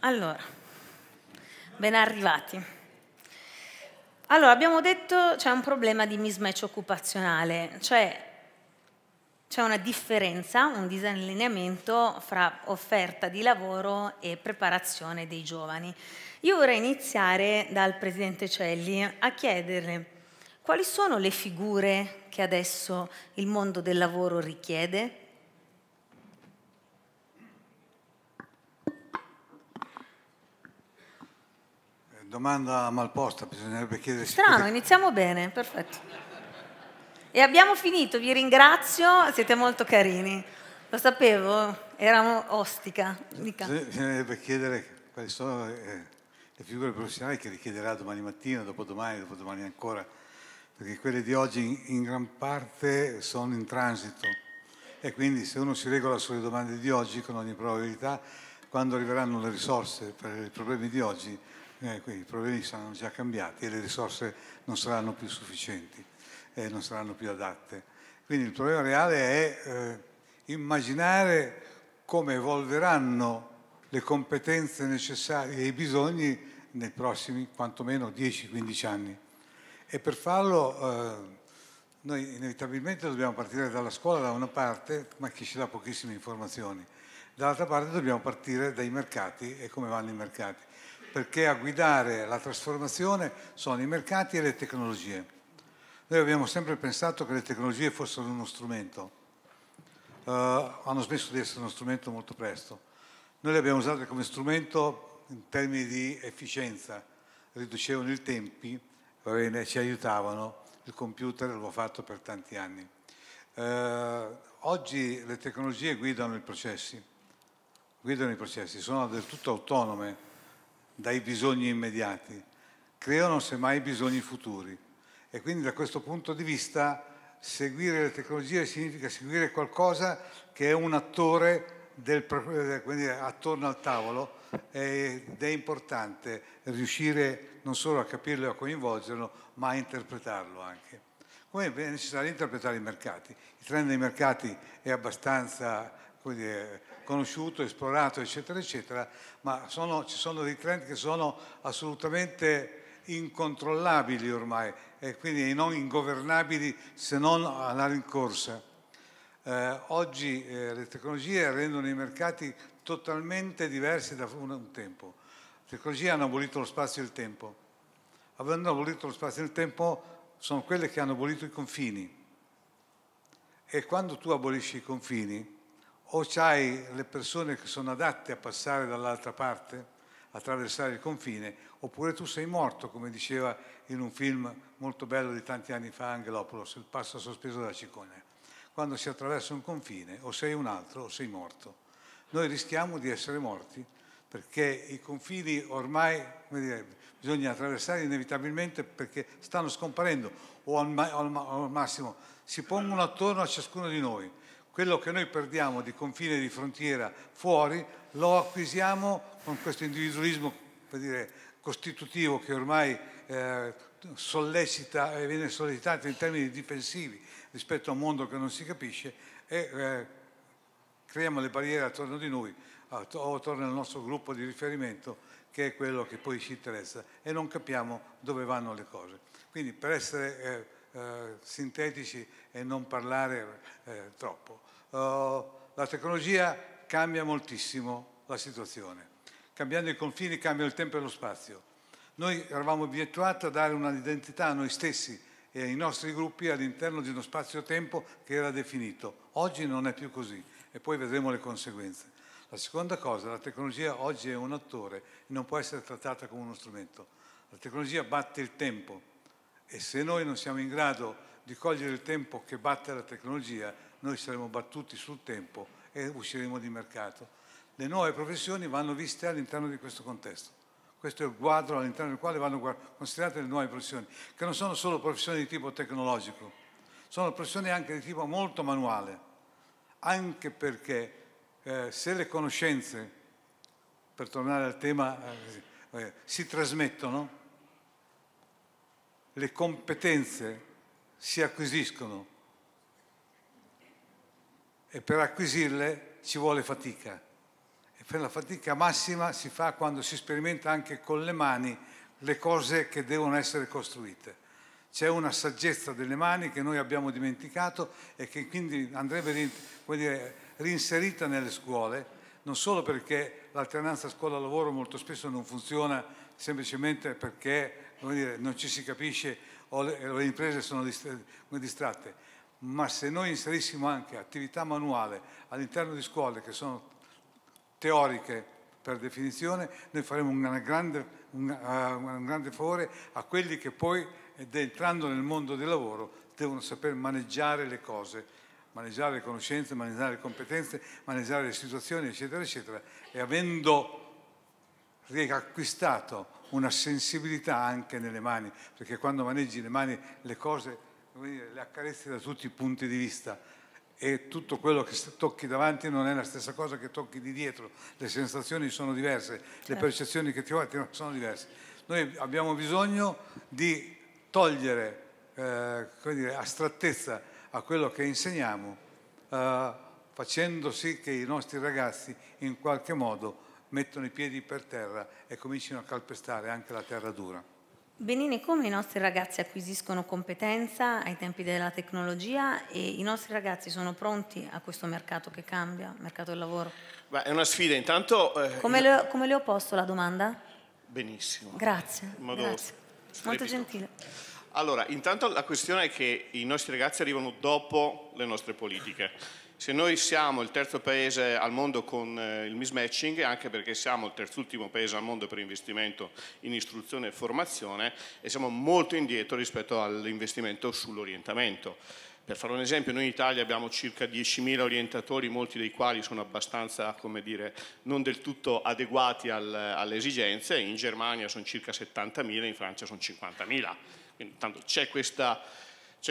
Allora, ben arrivati. Allora, abbiamo detto c'è un problema di mismatch occupazionale, cioè c'è una differenza, un disallineamento fra offerta di lavoro e preparazione dei giovani. Io vorrei iniziare dal Presidente Celli a chiederle quali sono le figure che adesso il mondo del lavoro richiede? Eh, domanda mal posta, bisognerebbe chiedersi. Strano, che... iniziamo bene, perfetto. E abbiamo finito, vi ringrazio, siete molto carini. Lo sapevo, eravamo ostica. Bisognerebbe chiedere quali sono eh, le figure professionali che richiederà domani mattina, dopodomani, dopodomani ancora perché quelle di oggi in gran parte sono in transito e quindi se uno si regola sulle domande di oggi, con ogni probabilità, quando arriveranno le risorse per i problemi di oggi, eh, i problemi saranno già cambiati e le risorse non saranno più sufficienti e non saranno più adatte. Quindi il problema reale è eh, immaginare come evolveranno le competenze necessarie e i bisogni nei prossimi quantomeno 10-15 anni. E per farlo eh, noi inevitabilmente dobbiamo partire dalla scuola da una parte, ma chi ci dà pochissime informazioni. Dall'altra parte dobbiamo partire dai mercati e come vanno i mercati, perché a guidare la trasformazione sono i mercati e le tecnologie. Noi abbiamo sempre pensato che le tecnologie fossero uno strumento, eh, hanno smesso di essere uno strumento molto presto. Noi le abbiamo usate come strumento in termini di efficienza, riducevano i tempi, va bene, ci aiutavano, il computer l'ho fatto per tanti anni. Eh, oggi le tecnologie guidano i processi, guidano i processi, sono del tutto autonome dai bisogni immediati, creano semmai bisogni futuri e quindi da questo punto di vista seguire le tecnologie significa seguire qualcosa che è un attore del, eh, quindi attorno al tavolo ed è importante riuscire non solo a capirlo e a coinvolgerlo, ma a interpretarlo anche. Come è necessario interpretare i mercati? Il trend dei mercati è abbastanza dire, conosciuto, esplorato, eccetera, eccetera, ma sono, ci sono dei trend che sono assolutamente incontrollabili ormai e quindi non ingovernabili se non alla rincorsa. Eh, oggi eh, le tecnologie rendono i mercati totalmente diversi da un tempo. La tecnologia hanno abolito lo spazio e il tempo. Avendo abolito lo spazio e il tempo sono quelle che hanno abolito i confini. E quando tu abolisci i confini, o hai le persone che sono adatte a passare dall'altra parte, attraversare il confine, oppure tu sei morto, come diceva in un film molto bello di tanti anni fa Angelopoulos, il passo sospeso della cicogna. Quando si attraversa un confine, o sei un altro o sei morto noi rischiamo di essere morti perché i confini ormai dire, bisogna attraversare inevitabilmente perché stanno scomparendo o al, ma al, ma al massimo si pongono attorno a ciascuno di noi. Quello che noi perdiamo di confine e di frontiera fuori lo acquisiamo con questo individualismo per dire, costitutivo che ormai eh, sollecita e viene sollecitato in termini difensivi rispetto a un mondo che non si capisce e eh, creiamo le barriere attorno di noi o attorno al nostro gruppo di riferimento che è quello che poi ci interessa e non capiamo dove vanno le cose. Quindi per essere eh, eh, sintetici e non parlare eh, troppo, uh, la tecnologia cambia moltissimo la situazione. Cambiando i confini cambia il tempo e lo spazio. Noi eravamo abituati a dare un'identità a noi stessi e ai nostri gruppi all'interno di uno spazio-tempo che era definito. Oggi non è più così e poi vedremo le conseguenze. La seconda cosa, la tecnologia oggi è un attore e non può essere trattata come uno strumento. La tecnologia batte il tempo e se noi non siamo in grado di cogliere il tempo che batte la tecnologia, noi saremo battuti sul tempo e usciremo di mercato. Le nuove professioni vanno viste all'interno di questo contesto. Questo è il quadro all'interno del quale vanno considerate le nuove professioni, che non sono solo professioni di tipo tecnologico, sono professioni anche di tipo molto manuale anche perché eh, se le conoscenze, per tornare al tema, eh, eh, si trasmettono, le competenze si acquisiscono e per acquisirle ci vuole fatica. E per la fatica massima si fa quando si sperimenta anche con le mani le cose che devono essere costruite c'è una saggezza delle mani che noi abbiamo dimenticato e che quindi andrebbe dire, reinserita nelle scuole, non solo perché l'alternanza scuola-lavoro molto spesso non funziona semplicemente perché dire, non ci si capisce o le, le imprese sono distratte, ma se noi inserissimo anche attività manuale all'interno di scuole che sono teoriche per definizione, noi faremo un grande, un, uh, un grande favore a quelli che poi ed entrando nel mondo del lavoro devono saper maneggiare le cose, maneggiare le conoscenze, maneggiare le competenze, maneggiare le situazioni, eccetera, eccetera. E avendo riacquistato una sensibilità anche nelle mani, perché quando maneggi le mani le cose le accarezzi da tutti i punti di vista e tutto quello che tocchi davanti non è la stessa cosa che tocchi di dietro, le sensazioni sono diverse, certo. le percezioni che ti ho sono diverse. Noi abbiamo bisogno di togliere eh, dire, astrattezza a quello che insegniamo, eh, facendo sì che i nostri ragazzi in qualche modo mettono i piedi per terra e comincino a calpestare anche la terra dura. Benini, come i nostri ragazzi acquisiscono competenza ai tempi della tecnologia e i nostri ragazzi sono pronti a questo mercato che cambia, mercato del lavoro? Beh, è una sfida, intanto... Eh, come, le, come, le, ho posto la domanda? Benissimo. Grazie. Modo... Grazie. Molto gentile. Allora, intanto la questione è che i nostri ragazzi arrivano dopo le nostre politiche. Se noi siamo il terzo paese al mondo con eh, il mismatching, anche perché siamo il terzultimo paese al mondo per investimento in istruzione e formazione, e siamo molto indietro rispetto all'investimento sull'orientamento. Per fare un esempio, noi in Italia abbiamo circa 10.000 orientatori, molti dei quali sono abbastanza, come dire, non del tutto adeguati al, alle esigenze, in Germania sono circa 70.000, in Francia sono 50.000. Quindi tanto c'è questa,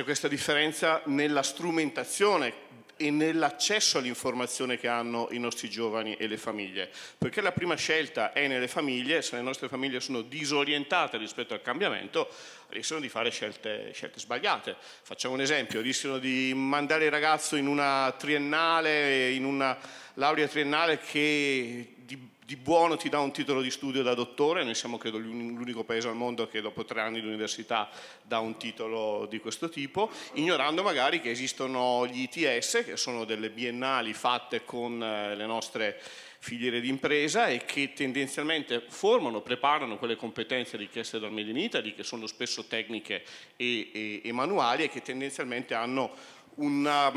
questa differenza nella strumentazione e nell'accesso all'informazione che hanno i nostri giovani e le famiglie, perché la prima scelta è nelle famiglie, se le nostre famiglie sono disorientate rispetto al cambiamento, rischiano di fare scelte, scelte sbagliate. Facciamo un esempio, rischiano di mandare il ragazzo in una triennale, in una laurea triennale che di di buono ti dà un titolo di studio da dottore, noi siamo credo l'unico paese al mondo che dopo tre anni di università dà un titolo di questo tipo, ignorando magari che esistono gli ITS, che sono delle biennali fatte con eh, le nostre filiere d'impresa e che tendenzialmente formano, preparano quelle competenze richieste dal Made in Italy, che sono spesso tecniche e, e, e manuali e che tendenzialmente hanno una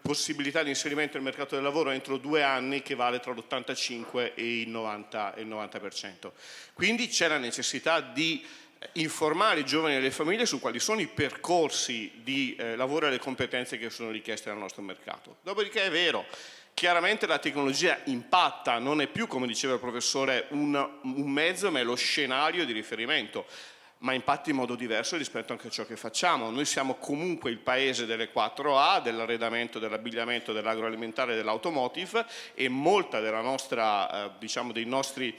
possibilità di inserimento nel mercato del lavoro entro due anni che vale tra l'85 e il 90%. E il 90%. Quindi c'è la necessità di eh, informare i giovani e le famiglie su quali sono i percorsi di eh, lavoro e le competenze che sono richieste dal nostro mercato. Dopodiché è vero, chiaramente la tecnologia impatta, non è più, come diceva il professore, un, un mezzo, ma è lo scenario di riferimento ma impatti in modo diverso rispetto anche a ciò che facciamo. Noi siamo comunque il paese delle 4A, dell'arredamento, dell'abbigliamento, dell'agroalimentare e dell'automotive e molta della nostra, eh, diciamo, dei nostri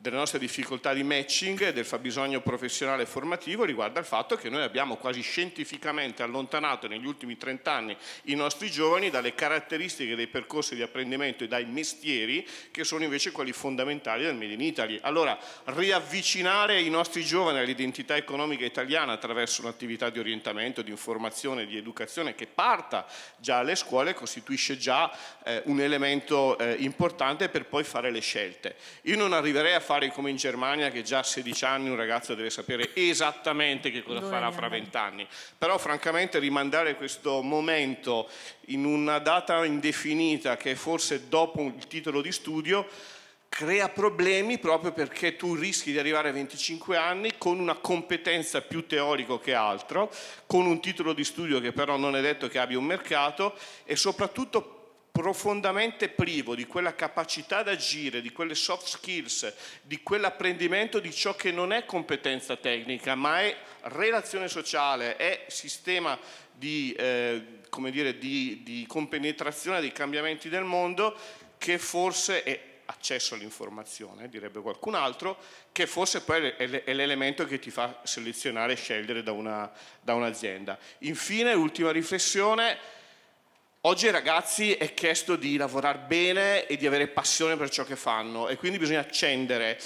delle nostre difficoltà di matching e del fabbisogno professionale e formativo riguarda il fatto che noi abbiamo quasi scientificamente allontanato negli ultimi 30 anni i nostri giovani dalle caratteristiche dei percorsi di apprendimento e dai mestieri che sono invece quelli fondamentali del Made in Italy. Allora, riavvicinare i nostri giovani all'identità economica italiana attraverso un'attività di orientamento, di informazione, di educazione che parta già alle scuole costituisce già eh, un elemento eh, importante per poi fare le scelte. Io non arriverei a fare come in Germania che già a 16 anni un ragazzo deve sapere esattamente che cosa Dove farà fra 20 anni. Però francamente rimandare questo momento in una data indefinita che è forse dopo il titolo di studio crea problemi proprio perché tu rischi di arrivare a 25 anni con una competenza più teorico che altro, con un titolo di studio che però non è detto che abbia un mercato e soprattutto profondamente privo di quella capacità d'agire, di quelle soft skills, di quell'apprendimento di ciò che non è competenza tecnica, ma è relazione sociale, è sistema di, eh, dire, di, di compenetrazione dei cambiamenti del mondo che forse è accesso all'informazione, direbbe qualcun altro, che forse poi è l'elemento che ti fa selezionare e scegliere da, una, da un'azienda. Infine, ultima riflessione, Oggi ai ragazzi è chiesto di lavorare bene e di avere passione per ciò che fanno e quindi bisogna accendere.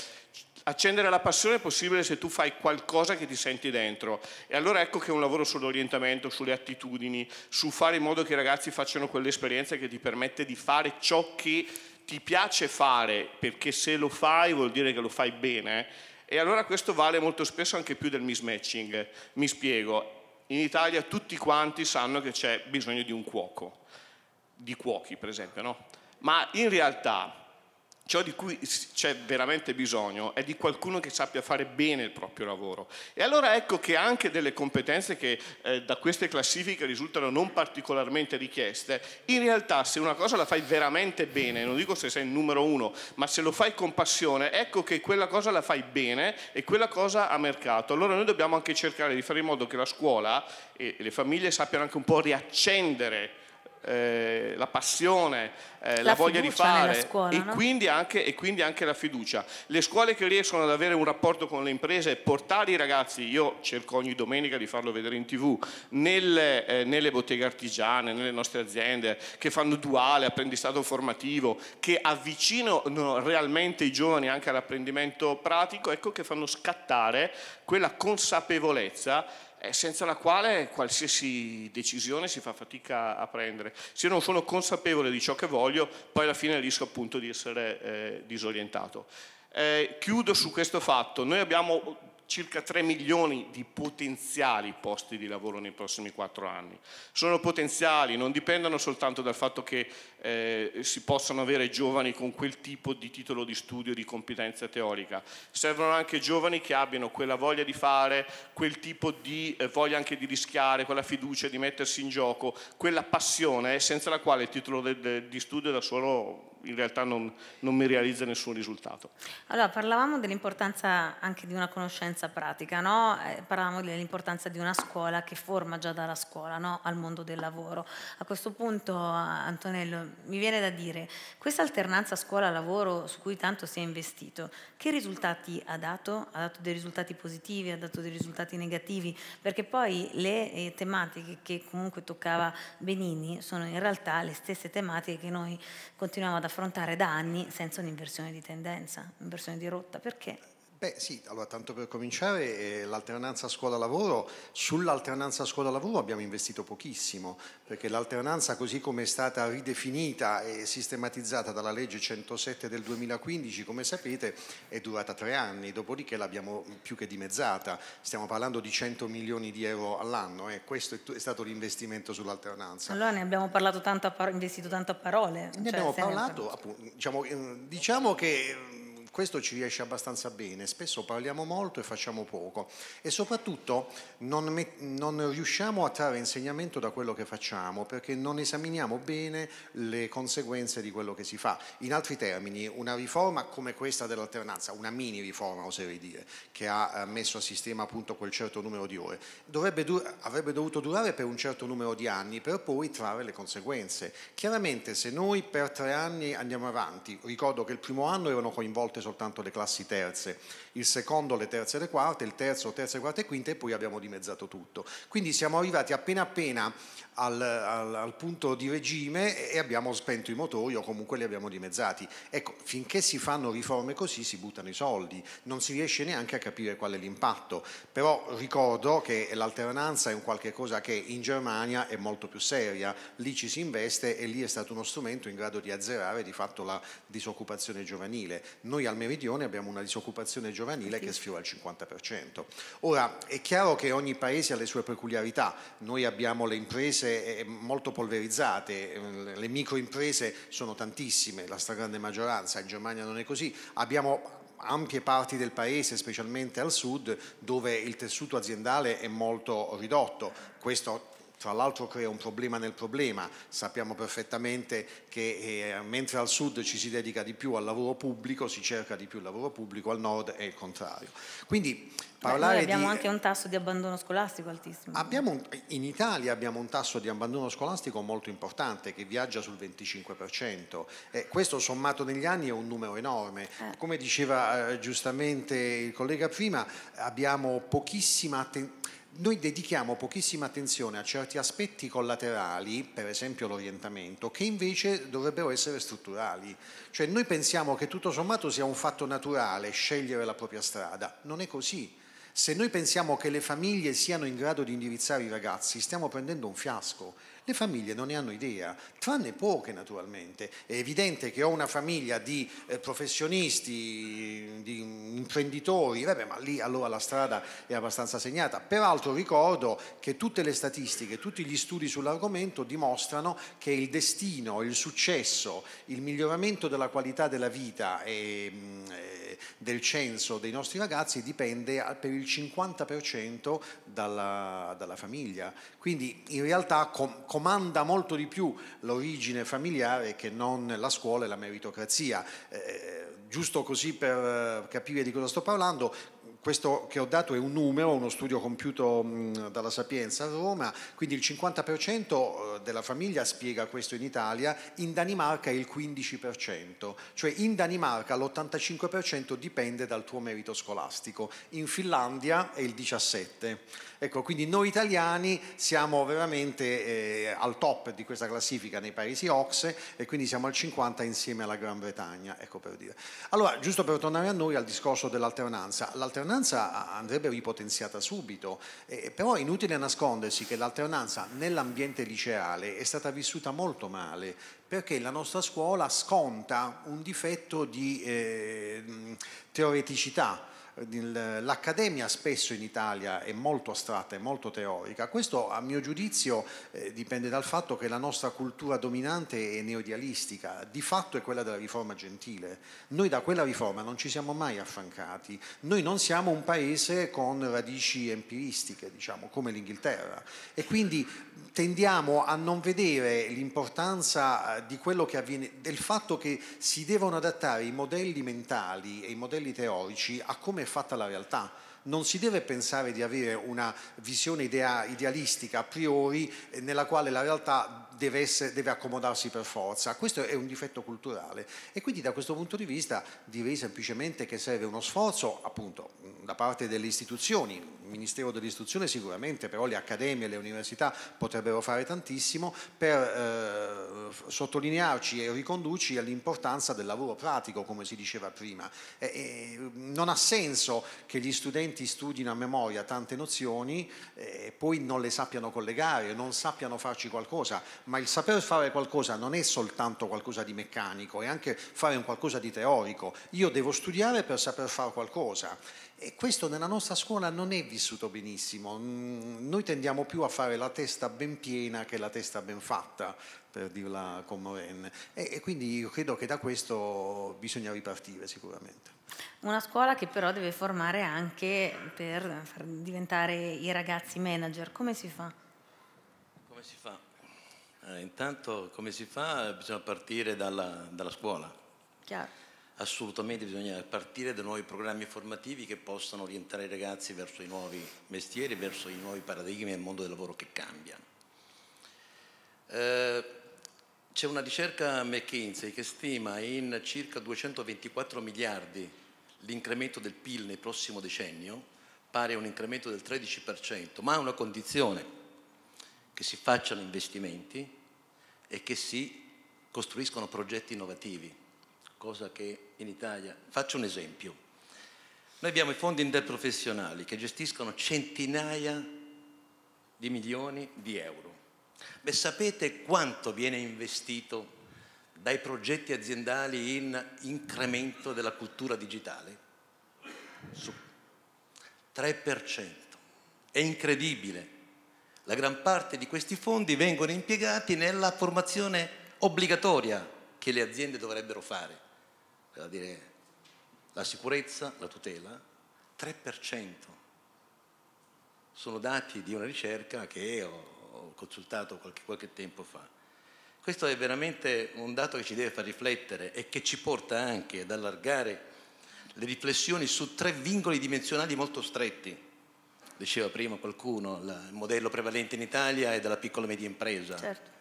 Accendere la passione è possibile se tu fai qualcosa che ti senti dentro e allora ecco che un lavoro sull'orientamento, sulle attitudini, su fare in modo che i ragazzi facciano quell'esperienza che ti permette di fare ciò che ti piace fare, perché se lo fai vuol dire che lo fai bene e allora questo vale molto spesso anche più del mismatching. Mi spiego, in Italia tutti quanti sanno che c'è bisogno di un cuoco di cuochi, per esempio, no? Ma in realtà ciò di cui c'è veramente bisogno è di qualcuno che sappia fare bene il proprio lavoro. E allora ecco che anche delle competenze che eh, da queste classifiche risultano non particolarmente richieste, in realtà se una cosa la fai veramente bene, non dico se sei il numero uno, ma se lo fai con passione, ecco che quella cosa la fai bene e quella cosa ha mercato. Allora noi dobbiamo anche cercare di fare in modo che la scuola e le famiglie sappiano anche un po' riaccendere eh, la passione, eh, la, la voglia di fare scuola, e, no? quindi anche, e, quindi anche, la fiducia. Le scuole che riescono ad avere un rapporto con le imprese e portare i ragazzi, io cerco ogni domenica di farlo vedere in tv, nelle, eh, nelle botteghe artigiane, nelle nostre aziende, che fanno duale, apprendistato formativo, che avvicinano realmente i giovani anche all'apprendimento pratico, ecco che fanno scattare quella consapevolezza eh, senza la quale qualsiasi decisione si fa fatica a prendere. Se io non sono consapevole di ciò che voglio, poi alla fine rischio appunto di essere eh, disorientato. Eh, chiudo su questo fatto, noi abbiamo circa 3 milioni di potenziali posti di lavoro nei prossimi 4 anni. Sono potenziali, non dipendono soltanto dal fatto che eh, si possano avere giovani con quel tipo di titolo di studio, di competenza teorica. Servono anche giovani che abbiano quella voglia di fare, quel tipo di eh, voglia anche di rischiare, quella fiducia di mettersi in gioco, quella passione senza la quale il titolo de, de, di studio da solo in realtà non, non mi realizza nessun risultato. Allora, parlavamo dell'importanza anche di una conoscenza pratica, no? eh, parlavamo dell'importanza di una scuola che forma già dalla scuola no? al mondo del lavoro. A questo punto, Antonello, mi viene da dire, questa alternanza scuola-lavoro su cui tanto si è investito, che risultati ha dato? Ha dato dei risultati positivi, ha dato dei risultati negativi? Perché poi le eh, tematiche che comunque toccava Benini sono in realtà le stesse tematiche che noi continuiamo ad affrontare affrontare da anni senza un'inversione di tendenza, un'inversione di rotta, perché Beh sì, allora tanto per cominciare eh, l'alternanza scuola-lavoro, sull'alternanza scuola-lavoro abbiamo investito pochissimo, perché l'alternanza così come è stata ridefinita e sistematizzata dalla legge 107 del 2015, come sapete, è durata tre anni, dopodiché l'abbiamo più che dimezzata, stiamo parlando di 100 milioni di euro all'anno e eh, questo è, è stato l'investimento sull'alternanza. Allora ne abbiamo parlato tanto, investito tanto a parole. Ne cioè, abbiamo parlato, appunto, diciamo, eh, diciamo che questo ci riesce abbastanza bene, spesso parliamo molto e facciamo poco e soprattutto non, non riusciamo a trarre insegnamento da quello che facciamo perché non esaminiamo bene le conseguenze di quello che si fa. In altri termini, una riforma come questa dell'alternanza, una mini riforma oserei dire, che ha eh, messo a sistema appunto quel certo numero di ore, dur avrebbe dovuto durare per un certo numero di anni per poi trarre le conseguenze. Chiaramente se noi per tre anni andiamo avanti, ricordo che il primo anno erano coinvolte soltanto le classi terze il secondo le terze e le quarte, il terzo terze, quarte e quinte e poi abbiamo dimezzato tutto. Quindi siamo arrivati appena appena al, al, al punto di regime e abbiamo spento i motori o comunque li abbiamo dimezzati. Ecco, finché si fanno riforme così si buttano i soldi, non si riesce neanche a capire qual è l'impatto, però ricordo che l'alternanza è un qualche cosa che in Germania è molto più seria, lì ci si investe e lì è stato uno strumento in grado di azzerare di fatto la disoccupazione giovanile. Noi al meridione abbiamo una disoccupazione giovanile giovanile che sfiora il 50%. Ora è chiaro che ogni paese ha le sue peculiarità, noi abbiamo le imprese eh, eh, molto polverizzate, eh, le microimprese sono tantissime, la stragrande maggioranza, in Germania non è così, abbiamo ampie parti del paese, specialmente al sud, dove il tessuto aziendale è molto ridotto. Questo fra l'altro crea un problema nel problema. Sappiamo perfettamente che eh, mentre al sud ci si dedica di più al lavoro pubblico, si cerca di più il lavoro pubblico, al nord è il contrario. Quindi parlare Beh, abbiamo di, anche un tasso di abbandono scolastico altissimo. Abbiamo, in Italia abbiamo un tasso di abbandono scolastico molto importante che viaggia sul 25%. Eh, questo sommato negli anni è un numero enorme. Eh. Come diceva eh, giustamente il collega prima, abbiamo pochissima attenzione noi dedichiamo pochissima attenzione a certi aspetti collaterali, per esempio l'orientamento, che invece dovrebbero essere strutturali. Cioè noi pensiamo che tutto sommato sia un fatto naturale scegliere la propria strada. Non è così. Se noi pensiamo che le famiglie siano in grado di indirizzare i ragazzi, stiamo prendendo un fiasco le famiglie non ne hanno idea, tranne poche naturalmente. È evidente che ho una famiglia di eh, professionisti, di imprenditori, vabbè, ma lì allora la strada è abbastanza segnata. Peraltro ricordo che tutte le statistiche, tutti gli studi sull'argomento dimostrano che il destino, il successo, il miglioramento della qualità della vita e mm, eh, del censo dei nostri ragazzi dipende per il 50% dalla, dalla famiglia. Quindi in realtà com comanda molto di più l'origine familiare che non la scuola e la meritocrazia. Eh, giusto così per eh, capire di cosa sto parlando, questo che ho dato è un numero, uno studio compiuto dalla Sapienza a Roma, quindi il 50% eh, della famiglia spiega questo in Italia, in Danimarca è il 15%, cioè in Danimarca l'85% dipende dal tuo merito scolastico, in Finlandia è il 17%. Ecco, quindi noi italiani siamo veramente eh, al top di questa classifica nei paesi OXE e quindi siamo al 50% insieme alla Gran Bretagna, ecco per dire. Allora, giusto per tornare a noi al discorso dell'alternanza, l'alternanza l'alternanza andrebbe ripotenziata subito, eh, però è inutile nascondersi che l'alternanza nell'ambiente liceale è stata vissuta molto male perché la nostra scuola sconta un difetto di eh, teoreticità L'accademia spesso in Italia è molto astratta, e molto teorica. Questo a mio giudizio eh, dipende dal fatto che la nostra cultura dominante è neodialistica, di fatto è quella della riforma gentile. Noi da quella riforma non ci siamo mai affrancati. Noi non siamo un paese con radici empiristiche, diciamo, come l'Inghilterra. E quindi tendiamo a non vedere l'importanza eh, avviene, del fatto che si devono adattare i modelli mentali e i modelli teorici a come è fatta la realtà non si deve pensare di avere una visione idea, idealistica a priori eh, nella quale la realtà deve, essere, deve, accomodarsi per forza. Questo è un difetto culturale e quindi da questo punto di vista direi semplicemente che serve uno sforzo appunto da parte delle istituzioni, il Ministero dell'Istruzione sicuramente, però le accademie, e le università potrebbero fare tantissimo per eh, sottolinearci e ricondurci all'importanza del lavoro pratico, come si diceva prima. E, e, non ha senso che gli studenti studino a memoria tante nozioni eh, e poi non le sappiano collegare, non sappiano farci qualcosa, ma il saper fare qualcosa non è soltanto qualcosa di meccanico, è anche fare un qualcosa di teorico. Io devo studiare per saper fare qualcosa. E questo nella nostra scuola non è vissuto benissimo. Mm, noi tendiamo più a fare la testa ben piena che la testa ben fatta, per dirla con Moren. E, quindi io credo che da questo bisogna ripartire sicuramente. Una scuola che però deve formare anche per far diventare i ragazzi manager. Come si fa? Eh, intanto come si fa? Bisogna partire dalla, dalla scuola. Chiaro. Assolutamente bisogna partire da nuovi programmi formativi che possano orientare i ragazzi verso i nuovi mestieri, verso i nuovi paradigmi e il mondo del lavoro che cambia. Eh, c'è una ricerca McKinsey che stima in circa 224 miliardi l'incremento del PIL nel prossimo decennio, pare a un incremento del 13%, ma ha una condizione, che si facciano investimenti e che si costruiscono progetti innovativi, cosa che in Italia... Faccio un esempio. Noi abbiamo i fondi interprofessionali che gestiscono centinaia di milioni di euro. Beh, sapete quanto viene investito dai progetti aziendali in incremento della cultura digitale? Su 3%. È incredibile. La gran parte di questi fondi vengono impiegati nella formazione obbligatoria che le aziende dovrebbero fare, vale a dire la sicurezza, la tutela, 3%. Sono dati di una ricerca che ho consultato qualche, qualche tempo fa. Questo è veramente un dato che ci deve far riflettere e che ci porta anche ad allargare le riflessioni su tre vincoli dimensionali molto stretti diceva prima qualcuno, il modello prevalente in Italia è della piccola e media impresa. Certo.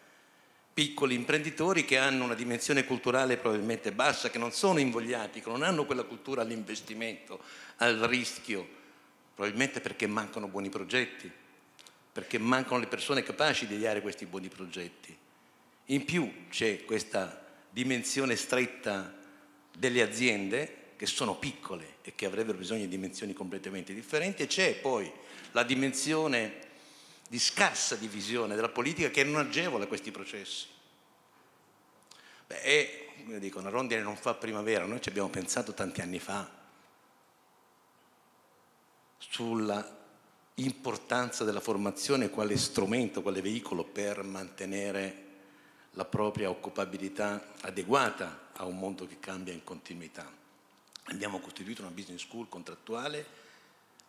Piccoli imprenditori che hanno una dimensione culturale probabilmente bassa, che non sono invogliati, che non hanno quella cultura all'investimento, al rischio, probabilmente perché mancano buoni progetti, perché mancano le persone capaci di ideare questi buoni progetti. In più c'è questa dimensione stretta delle aziende che sono piccole, e che avrebbero bisogno di dimensioni completamente differenti e c'è poi la dimensione di scarsa divisione della politica che non agevola questi processi. Beh, è, come dico, una rondine non fa primavera, noi ci abbiamo pensato tanti anni fa sulla importanza della formazione quale strumento, quale veicolo per mantenere la propria occupabilità adeguata a un mondo che cambia in continuità abbiamo costituito una business school contrattuale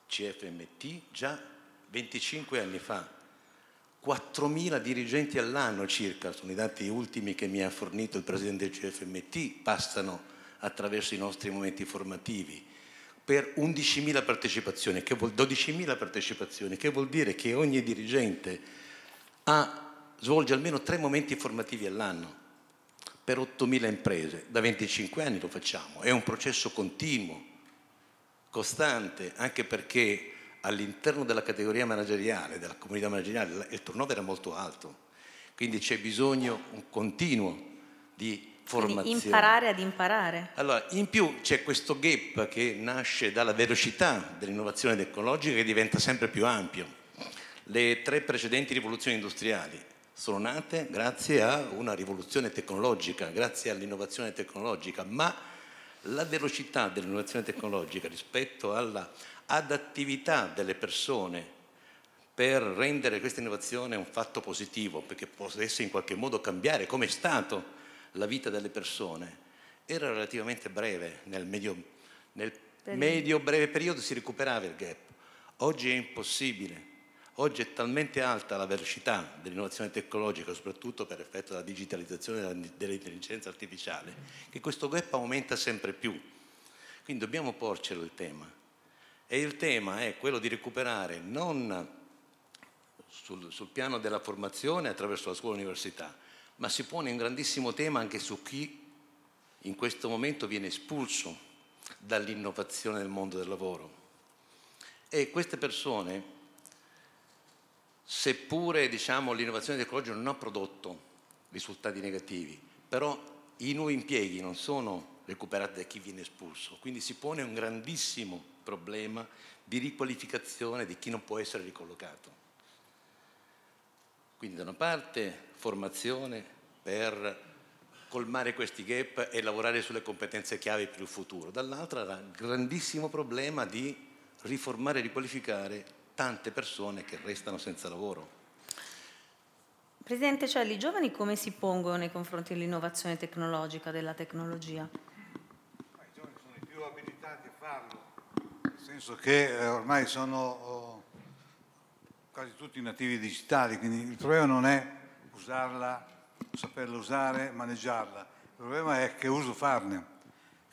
CFMT già 25 anni fa. 4.000 dirigenti all'anno circa, sono i dati ultimi che mi ha fornito il presidente del CFMT, passano attraverso i nostri momenti formativi per 11.000 partecipazioni, che vuol, 12.000 partecipazioni, che vuol dire che ogni dirigente ha, svolge almeno tre momenti formativi all'anno per 8.000 imprese, da 25 anni lo facciamo, è un processo continuo, costante, anche perché all'interno della categoria manageriale, della comunità manageriale, il turnover è molto alto, quindi c'è bisogno un continuo di formazione. Quindi imparare ad imparare. Allora, in più c'è questo gap che nasce dalla velocità dell'innovazione tecnologica che diventa sempre più ampio. Le tre precedenti rivoluzioni industriali sono nate grazie a una rivoluzione tecnologica, grazie all'innovazione tecnologica, ma la velocità dell'innovazione tecnologica rispetto alla adattività delle persone per rendere questa innovazione un fatto positivo, perché potesse in qualche modo cambiare come è stato la vita delle persone, era relativamente breve, nel medio, nel medio breve periodo si recuperava il gap. Oggi è impossibile Oggi è talmente alta la velocità dell'innovazione tecnologica, soprattutto per effetto della digitalizzazione dell'intelligenza artificiale, che questo gap aumenta sempre più. Quindi dobbiamo porcelo il tema. E il tema è quello di recuperare non sul, sul piano della formazione attraverso la scuola e l'università, ma si pone un grandissimo tema anche su chi in questo momento viene espulso dall'innovazione del mondo del lavoro. E queste persone seppure diciamo, l'innovazione tecnologica non ha prodotto risultati negativi, però i nuovi impieghi non sono recuperati da chi viene espulso, quindi si pone un grandissimo problema di riqualificazione di chi non può essere ricollocato. Quindi da una parte formazione per colmare questi gap e lavorare sulle competenze chiave per il futuro, dall'altra era un grandissimo problema di riformare e riqualificare tante persone che restano senza lavoro. Presidente Celli, i giovani come si pongono nei confronti dell'innovazione tecnologica, della tecnologia? I giovani sono i più abilitati a farlo, nel senso che eh, ormai sono oh, quasi tutti nativi digitali, quindi il problema non è usarla, saperla usare, maneggiarla, il problema è che uso farne,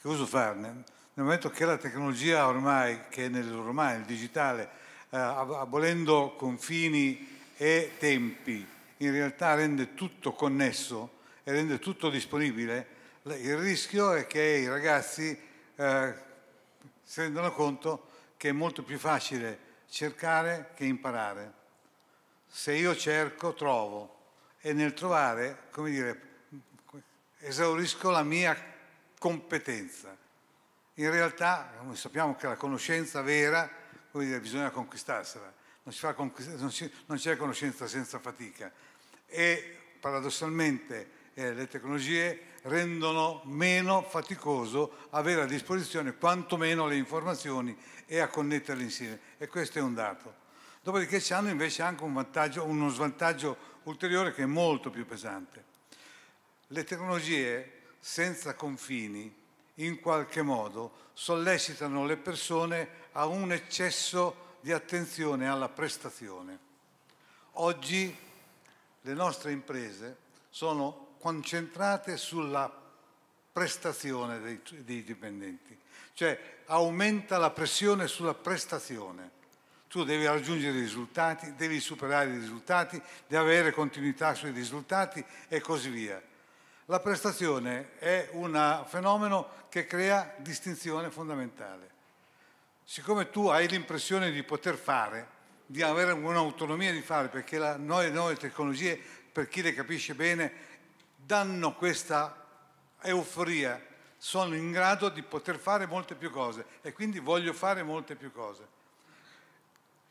che uso farne. Nel momento che la tecnologia ormai, che nel, ormai il digitale eh, abolendo confini e tempi, in realtà rende tutto connesso e rende tutto disponibile, il rischio è che i ragazzi eh, si rendano conto che è molto più facile cercare che imparare. Se io cerco, trovo e nel trovare, come dire, esaurisco la mia competenza. In realtà, noi sappiamo che la conoscenza vera come dire, bisogna conquistarsela, non si, conquist- non, si, non, c'è conoscenza senza fatica e paradossalmente eh, le tecnologie rendono meno faticoso avere a disposizione quantomeno le informazioni e a connetterle insieme e questo è un dato. Dopodiché hanno invece anche un uno svantaggio ulteriore che è molto più pesante. Le tecnologie senza confini in qualche modo sollecitano le persone a un eccesso di attenzione alla prestazione. Oggi le nostre imprese sono concentrate sulla prestazione dei, dei dipendenti, cioè aumenta la pressione sulla prestazione tu devi raggiungere i risultati, devi superare i risultati, devi avere continuità sui risultati e così via. La prestazione è un fenomeno che crea distinzione fondamentale siccome tu hai l'impressione di poter fare, di avere un'autonomia di fare, perché la, noi, nuove tecnologie, per chi le capisce bene, danno questa euforia, sono in grado di poter fare molte più cose e quindi voglio fare molte più cose.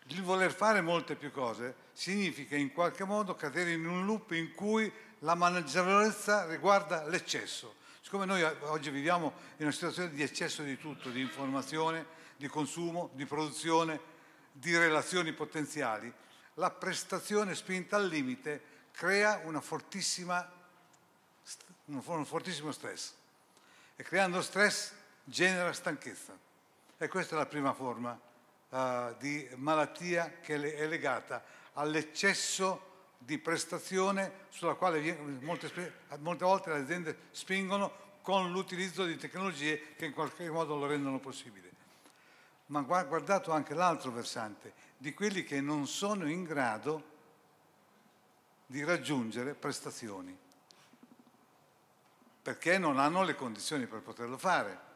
Il voler fare molte più cose significa in qualche modo cadere in un loop in cui la maneggevolezza riguarda l'eccesso. Siccome noi oggi viviamo in una situazione di eccesso di tutto, di informazione, di consumo, di produzione, di relazioni potenziali, la prestazione spinta al limite crea una fortissima, un fortissimo stress e creando stress genera stanchezza. E questa è la prima forma uh, di malattia che è legata all'eccesso di prestazione sulla quale molte, molte volte le aziende spingono con l'utilizzo di tecnologie che in qualche modo lo rendono possibile ma guardato anche l'altro versante, di quelli che non sono in grado di raggiungere prestazioni, perché non hanno le condizioni per poterlo fare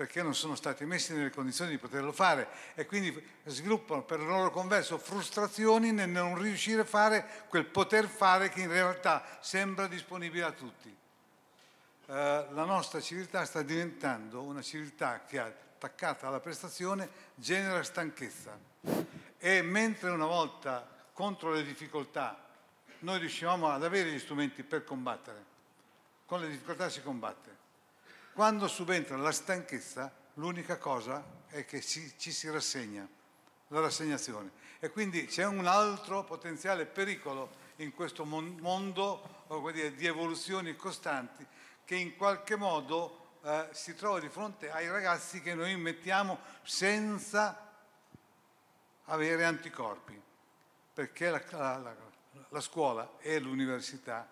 perché non sono stati messi nelle condizioni di poterlo fare e quindi sviluppano per loro converso frustrazioni nel non riuscire a fare quel poter fare che in realtà sembra disponibile a tutti. Eh, la nostra civiltà sta diventando una civiltà che ha attaccata alla prestazione genera stanchezza e mentre una volta contro le difficoltà noi riuscivamo ad avere gli strumenti per combattere, con le difficoltà si combatte. Quando subentra la stanchezza l'unica cosa è che ci, ci si rassegna, la rassegnazione. E quindi c'è un altro potenziale pericolo in questo mondo dire, di evoluzioni costanti che in qualche modo eh, si trova di fronte ai ragazzi che noi mettiamo senza avere anticorpi, perché la, la, la, la scuola e l'università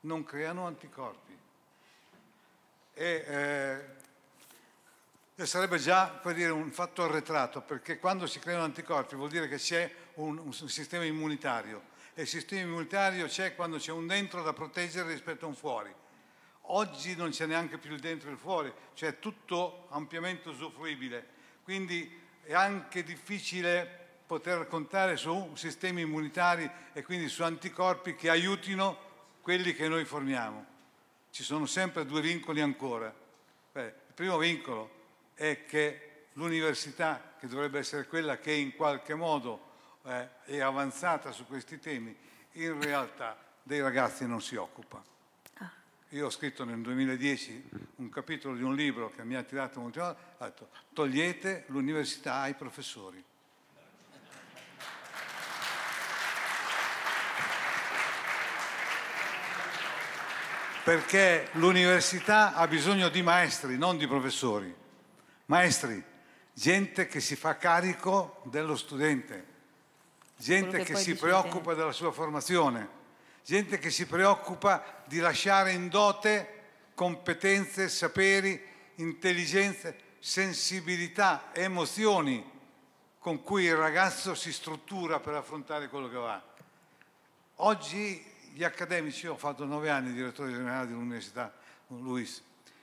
non creano anticorpi. E, eh, e sarebbe già dire, un fatto arretrato, perché quando si creano anticorpi vuol dire che c'è un, un, sistema immunitario e il sistema immunitario c'è quando c'è un dentro da proteggere rispetto a un fuori. Oggi non c'è neanche più il dentro e il fuori, cioè tutto ampiamente usufruibile. Quindi è anche difficile poter contare su sistemi immunitari e quindi su anticorpi che aiutino quelli che noi formiamo. Ci sono sempre due vincoli ancora. Beh, il primo vincolo è che l'università, che dovrebbe essere quella che in qualche modo eh, è avanzata su questi temi, in realtà dei ragazzi non si occupa. Io ho scritto nel 2010 un capitolo di un libro che mi ha attirato molto, ha detto togliete l'università ai professori. Perché l'università ha bisogno di maestri, non di professori. Maestri, gente che si fa carico dello studente, gente che, che si preoccupa della sua formazione gente che si preoccupa di lasciare in dote competenze, saperi, intelligenze, sensibilità, emozioni con cui il ragazzo si struttura per affrontare quello che va. Oggi gli accademici, io ho fatto nove anni direttore generale dell'Università Luis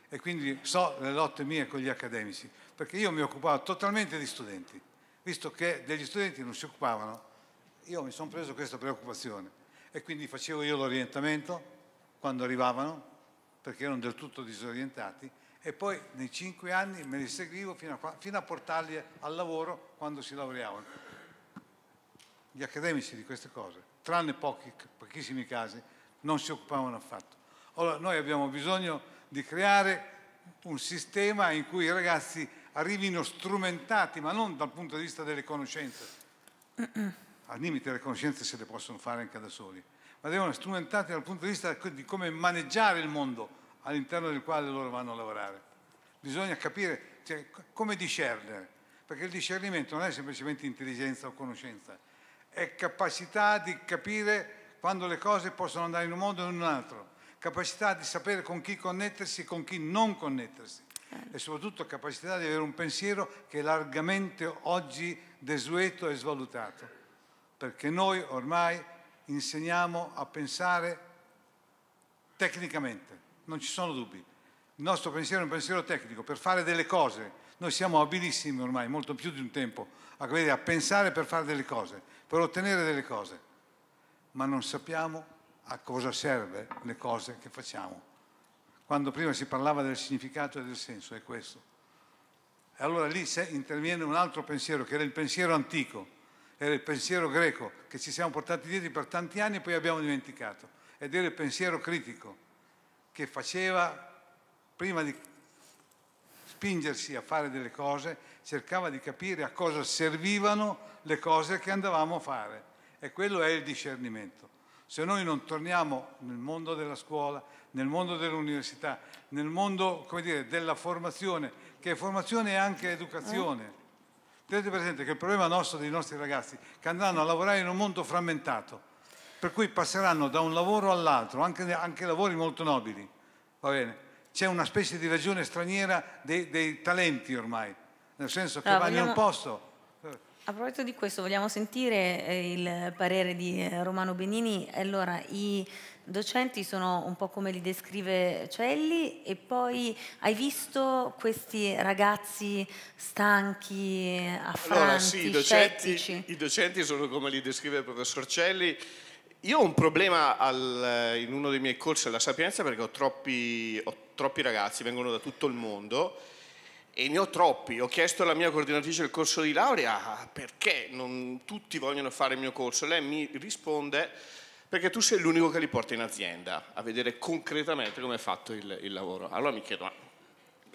e quindi so le lotte mie con gli accademici, perché io mi occupavo totalmente di studenti, visto che degli studenti non si occupavano, io mi sono preso questa preoccupazione e quindi facevo io l'orientamento quando arrivavano, perché erano del tutto disorientati, e poi nei cinque anni me li seguivo fino a, qua, fino a portarli al lavoro quando si laureavano. Gli accademici di queste cose, tranne pochi, pochissimi casi, non si occupavano affatto. Allora noi abbiamo bisogno di creare un sistema in cui i ragazzi arrivino strumentati, ma non dal punto di vista delle conoscenze al limite le conoscenze se le possono fare anche da soli, ma devono strumentate dal punto di vista di come maneggiare il mondo all'interno del quale loro vanno a lavorare. Bisogna capire cioè, come discernere, perché il discernimento non è semplicemente intelligenza o conoscenza, è capacità di capire quando le cose possono andare in un modo o in un altro, capacità di sapere con chi connettersi e con chi non connettersi e soprattutto capacità di avere un pensiero che è largamente oggi desueto e svalutato perché noi ormai insegniamo a pensare tecnicamente, non ci sono dubbi. Il nostro pensiero è un pensiero tecnico, per fare delle cose. Noi siamo abilissimi ormai, molto più di un tempo, a, pensare per fare delle cose, per ottenere delle cose, ma non sappiamo a cosa serve le cose che facciamo. Quando prima si parlava del significato e del senso, è questo. E allora lì interviene un altro pensiero, che era il pensiero antico, era il pensiero greco che ci siamo portati dietro per tanti anni e poi abbiamo dimenticato, ed era il pensiero critico che faceva, prima di spingersi a fare delle cose, cercava di capire a cosa servivano le cose che andavamo a fare. E quello è il discernimento. Se noi non torniamo nel mondo della scuola, nel mondo dell'università, nel mondo dire, della formazione, che formazione è anche educazione, Tenete presente che il problema nostro dei nostri ragazzi che andranno a lavorare in un mondo frammentato, per cui passeranno da un lavoro all'altro, anche, anche lavori molto nobili, va bene? C'è una specie di ragione straniera dei, dei talenti ormai, nel senso che allora, ah, vanno vogliamo... in un posto a proposito di questo, vogliamo sentire eh, il parere di eh, Romano Benini. Allora, i docenti sono un po' come li descrive Celli e poi hai visto questi ragazzi stanchi, affranti, allora, sì, i docenti, i docenti sono come li descrive il professor Celli. Io ho un problema al, eh, in uno dei miei corsi alla Sapienza perché ho troppi, ho troppi ragazzi, vengono da tutto il mondo e ne ho troppi. Ho chiesto alla mia coordinatrice del corso di laurea ah, perché non tutti vogliono fare il mio corso. Lei mi risponde perché tu sei l'unico che li porta in azienda a vedere concretamente come è fatto il, il lavoro. Allora mi chiedo, ma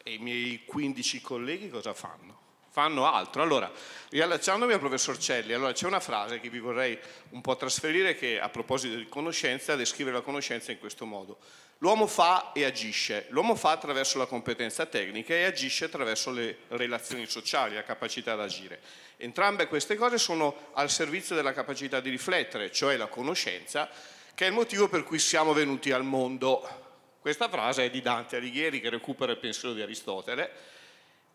i miei 15 colleghi cosa fanno? Fanno altro. Allora, riallacciandomi al professor Celli, allora c'è una frase che vi vorrei un po' trasferire che a proposito di conoscenza descrive la conoscenza in questo modo. L'uomo fa e agisce, l'uomo fa attraverso la competenza tecnica e agisce attraverso le relazioni sociali, la capacità di agire. Entrambe queste cose sono al servizio della capacità di riflettere, cioè la conoscenza, che è il motivo per cui siamo venuti al mondo. Questa frase è di Dante Alighieri che recupera il pensiero di Aristotele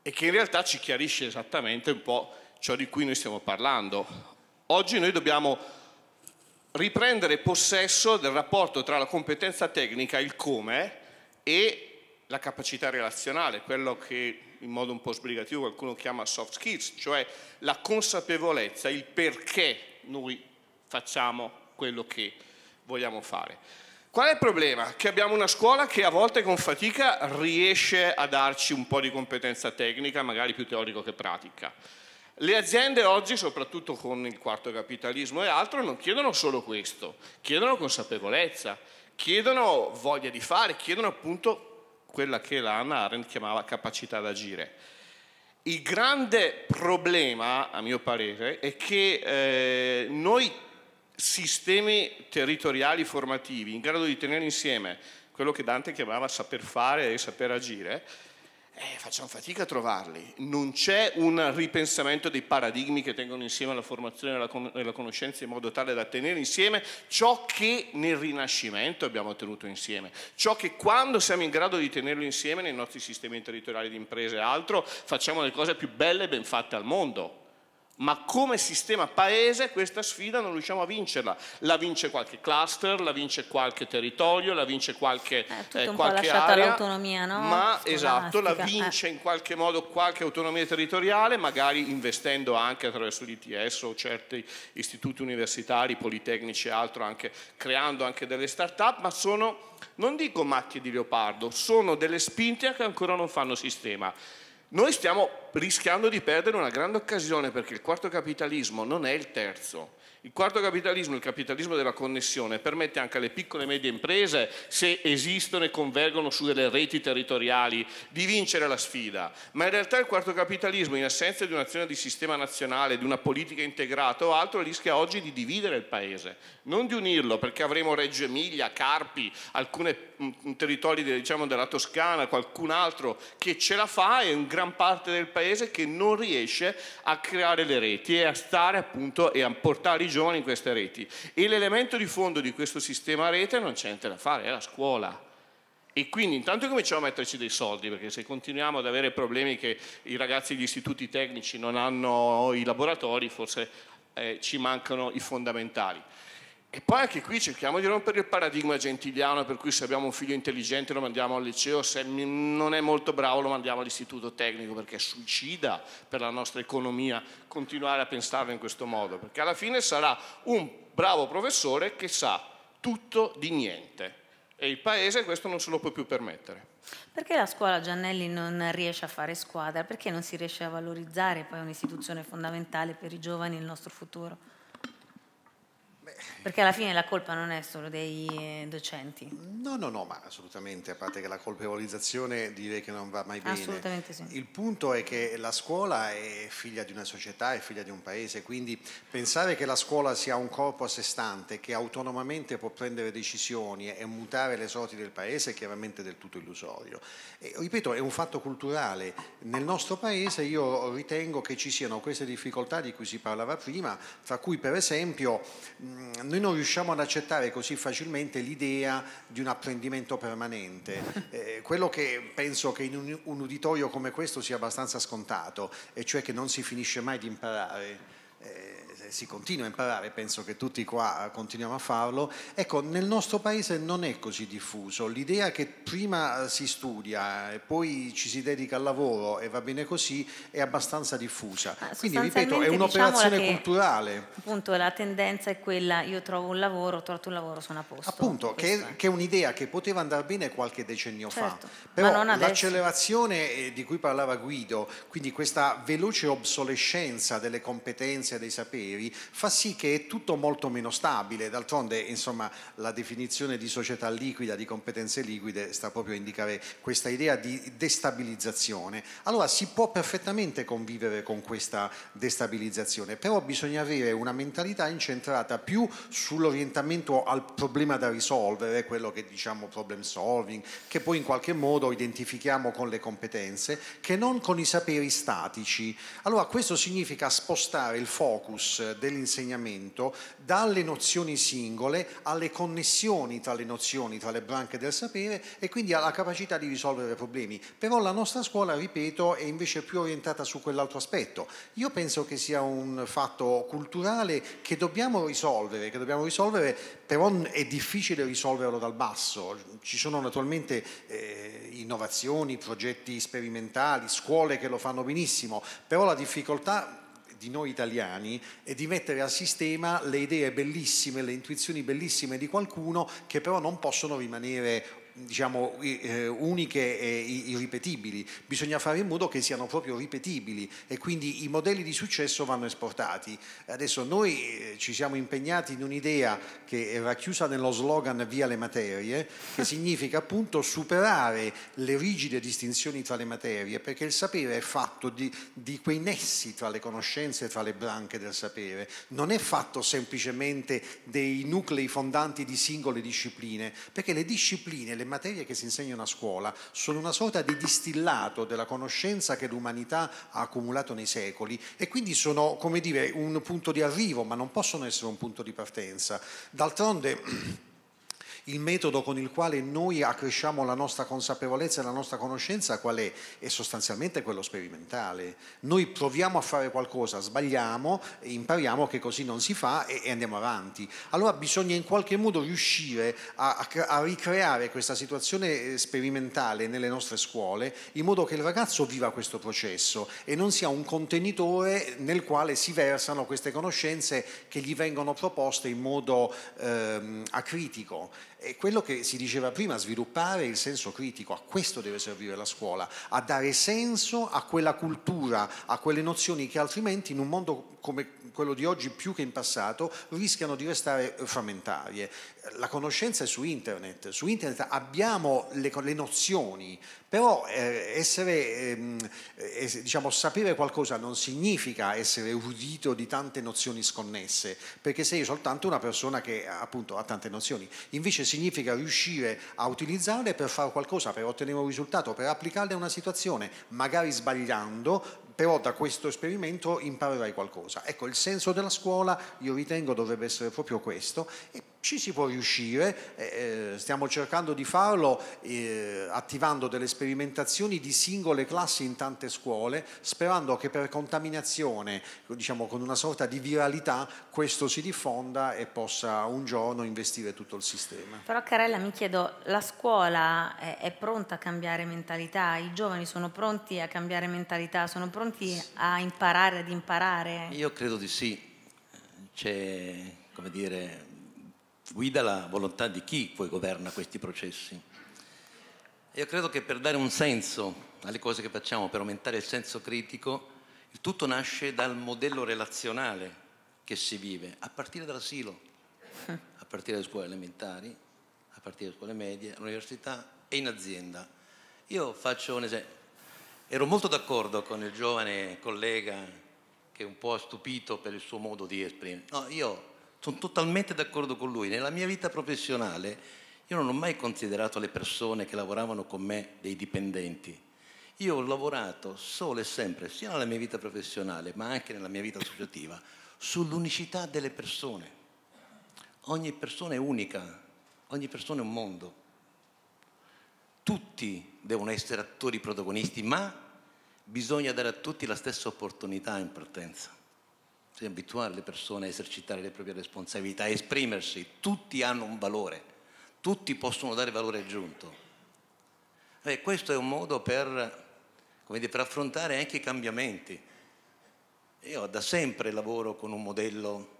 e che in realtà ci chiarisce esattamente un po' ciò di cui noi stiamo parlando. Oggi noi dobbiamo riprendere possesso del rapporto tra la competenza tecnica, il come, e la capacità relazionale, quello che in modo un po' sbrigativo qualcuno chiama soft skills, cioè la consapevolezza, il perché noi facciamo quello che vogliamo fare. Qual è il problema? Che abbiamo una scuola che a volte con fatica riesce a darci un po' di competenza tecnica, magari più teorico che pratica le aziende oggi, soprattutto con il quarto capitalismo e altro, non chiedono solo questo, chiedono consapevolezza, chiedono voglia di fare, chiedono appunto quella che l'Anna Arendt chiamava capacità d'agire. Il grande problema, a mio parere, è che eh, noi sistemi territoriali formativi in grado di tenere insieme quello che Dante chiamava saper fare e saper agire, eh, facciamo fatica a trovarli. Non c'è un ripensamento dei paradigmi che tengono insieme la formazione e la, e la conoscenza in modo tale da tenere insieme ciò che nel Rinascimento abbiamo tenuto insieme, ciò che quando siamo in grado di tenerlo insieme nei nostri sistemi territoriali di imprese e altro, facciamo le cose più belle e ben fatte al mondo ma come sistema paese questa sfida non riusciamo a vincerla. La vince qualche cluster, la vince qualche territorio, la vince qualche, eh, eh, qualche area, l'autonomia, no? ma esatto, la eh. vince eh. in qualche modo qualche autonomia territoriale, magari investendo anche attraverso l'ITS o certi istituti universitari, politecnici e altro, anche, creando anche delle start-up, ma sono, non dico macchie di leopardo, sono delle spinte che ancora non fanno sistema. Noi stiamo rischiando di perdere una grande occasione perché il quarto capitalismo non è il terzo. Il quarto capitalismo, il capitalismo della connessione, permette anche alle piccole e medie imprese, se esistono e convergono su delle reti territoriali, di vincere la sfida. Ma in realtà il quarto capitalismo, in assenza di un'azione di sistema nazionale, di una politica integrata o altro, rischia oggi di dividere il paese, non di unirlo, perché avremo Reggio Emilia, Carpi, alcune un territorio diciamo, della Toscana, qualcun altro che ce la fa e in gran parte del paese che non riesce a creare le reti e a stare appunto e a portare i giovani in queste reti. E l'elemento di fondo di questo sistema rete non c'è niente da fare, è la scuola. E quindi intanto cominciamo a metterci dei soldi, perché se continuiamo ad avere problemi che i ragazzi degli istituti tecnici non hanno i laboratori, forse eh, ci mancano i fondamentali. E poi anche qui cerchiamo di rompere il paradigma gentiliano per cui se abbiamo un figlio intelligente lo mandiamo al liceo, se non è molto bravo lo mandiamo all'istituto tecnico perché è suicida per la nostra economia continuare a pensarlo in questo modo, perché alla fine sarà un bravo professore che sa tutto di niente e il paese questo non se lo può più permettere. Perché la scuola Giannelli non riesce a fare squadra? Perché non si riesce a valorizzare poi un'istituzione fondamentale per i giovani e il nostro futuro? Perché alla fine la colpa non è solo dei eh, docenti. No, no, no, ma assolutamente, a parte che la colpevolizzazione direi che non va mai bene. Assolutamente sì. Il punto è che la scuola è figlia di una società, è figlia di un paese, quindi pensare che la scuola sia un corpo a sé stante che autonomamente può prendere decisioni e mutare le sorti del paese è chiaramente del tutto illusorio. E, ripeto, è un fatto culturale. Nel nostro paese io ritengo che ci siano queste difficoltà di cui si parlava prima, tra cui per esempio noi non riusciamo ad accettare così facilmente l'idea di un apprendimento permanente, eh, quello che penso che in un, un uditorio come questo sia abbastanza scontato, e cioè che non si finisce mai di imparare. Eh, si continua a imparare, penso che tutti qua eh, continuiamo a farlo, ecco nel nostro paese non è così diffuso, l'idea che prima si studia e poi ci si dedica al lavoro e va bene così è abbastanza diffusa, quindi ripeto è un'operazione diciamo culturale. Appunto la tendenza è quella, io trovo un lavoro, ho trovato un lavoro, sono a posto. Appunto, che è, che è, un'idea che poteva andare bene qualche decennio certo, fa, però l'accelerazione eh, di cui parlava Guido, quindi questa veloce obsolescenza delle competenze e dei saperi, numeri fa sì che è tutto molto meno stabile. D'altronde, insomma, la definizione di società liquida, di competenze liquide, sta proprio a indicare questa idea di destabilizzazione. Allora si può perfettamente convivere con questa destabilizzazione, però bisogna avere una mentalità incentrata più sull'orientamento al problema da risolvere, quello che diciamo problem solving, che poi in qualche modo identifichiamo con le competenze, che non con i saperi statici. Allora questo significa spostare il focus dell'insegnamento dalle nozioni singole alle connessioni tra le nozioni, tra le branche del sapere e quindi alla capacità di risolvere problemi. Però la nostra scuola, ripeto, è invece più orientata su quell'altro aspetto. Io penso che sia un fatto culturale che dobbiamo risolvere, che dobbiamo risolvere, però è difficile risolverlo dal basso. Ci sono naturalmente eh, innovazioni, progetti sperimentali, scuole che lo fanno benissimo, però la difficoltà di noi italiani e di mettere a sistema le idee bellissime, le intuizioni bellissime di qualcuno che però non possono rimanere diciamo, eh, uniche e irripetibili, bisogna fare in modo che siano proprio ripetibili e quindi i modelli di successo vanno esportati. Adesso noi eh, ci siamo impegnati in un'idea che era chiusa nello slogan via le materie, che significa appunto superare le rigide distinzioni tra le materie, perché il sapere è fatto di, di quei nessi tra le conoscenze e tra le branche del sapere, non è fatto semplicemente dei nuclei fondanti di singole discipline, perché le discipline, le materie che si insegnano a scuola sono una sorta di distillato della conoscenza che l'umanità ha accumulato nei secoli e quindi sono, come dire, un punto di arrivo, ma non possono essere un punto di partenza. D'altronde il metodo con il quale noi accresciamo la nostra consapevolezza e la nostra conoscenza qual è? È sostanzialmente quello sperimentale. Noi proviamo a fare qualcosa, sbagliamo, impariamo che così non si fa e, e andiamo avanti. Allora bisogna in qualche modo riuscire a, a, a ricreare questa situazione eh, sperimentale nelle nostre scuole in modo che il ragazzo viva questo processo e non sia un contenitore nel quale si versano queste conoscenze che gli vengono proposte in modo ehm, acritico è quello che si diceva prima, sviluppare il senso critico, a questo deve servire la scuola, a dare senso a quella cultura, a quelle nozioni che altrimenti in un mondo come quello di oggi più che in passato rischiano di restare frammentarie la conoscenza è su internet, su internet abbiamo le, le nozioni, però eh, essere, ehm, eh, diciamo, sapere qualcosa non significa essere udito di tante nozioni sconnesse, perché sei soltanto una persona che appunto ha tante nozioni, invece significa riuscire a utilizzarle per fare qualcosa, per ottenere un risultato, per applicarle a una situazione, magari sbagliando, però da questo esperimento imparerai qualcosa. Ecco, il senso della scuola io ritengo dovrebbe essere proprio questo. E ci si può riuscire, eh, eh, stiamo cercando di farlo eh, attivando delle sperimentazioni di singole classi in tante scuole, sperando che per contaminazione, diciamo con una sorta di viralità, questo si diffonda e possa un giorno investire tutto il sistema. Però Carella mi chiedo, la scuola è, è pronta a cambiare mentalità? I giovani sono pronti a cambiare mentalità? Sono pronti a imparare, ad imparare? Io credo di sì. C'è, come dire, guida la volontà di chi poi governa questi processi. Io credo che per dare un senso alle cose che facciamo, per aumentare il senso critico, il tutto nasce dal modello relazionale che si vive, a partire dall'asilo, a partire dalle scuole elementari, a partire dalle scuole medie, all'università e in azienda. Io faccio un esempio. Ero molto d'accordo con il giovane collega che è un po' stupito per il suo modo di esprimere. No, io sono totalmente d'accordo con lui. Nella mia vita professionale io non ho mai considerato le persone che lavoravano con me dei dipendenti. Io ho lavorato solo e sempre, sia nella mia vita professionale ma anche nella mia vita associativa, sull'unicità delle persone. Ogni persona è unica, ogni persona è un mondo. Tutti devono essere attori protagonisti, ma bisogna dare a tutti la stessa opportunità in partenza bisogna abituare le persone a esercitare le proprie responsabilità, a esprimersi. Tutti hanno un valore, tutti possono dare valore aggiunto. Eh, questo è un modo per, dire, per affrontare anche i cambiamenti. Io da sempre lavoro con un modello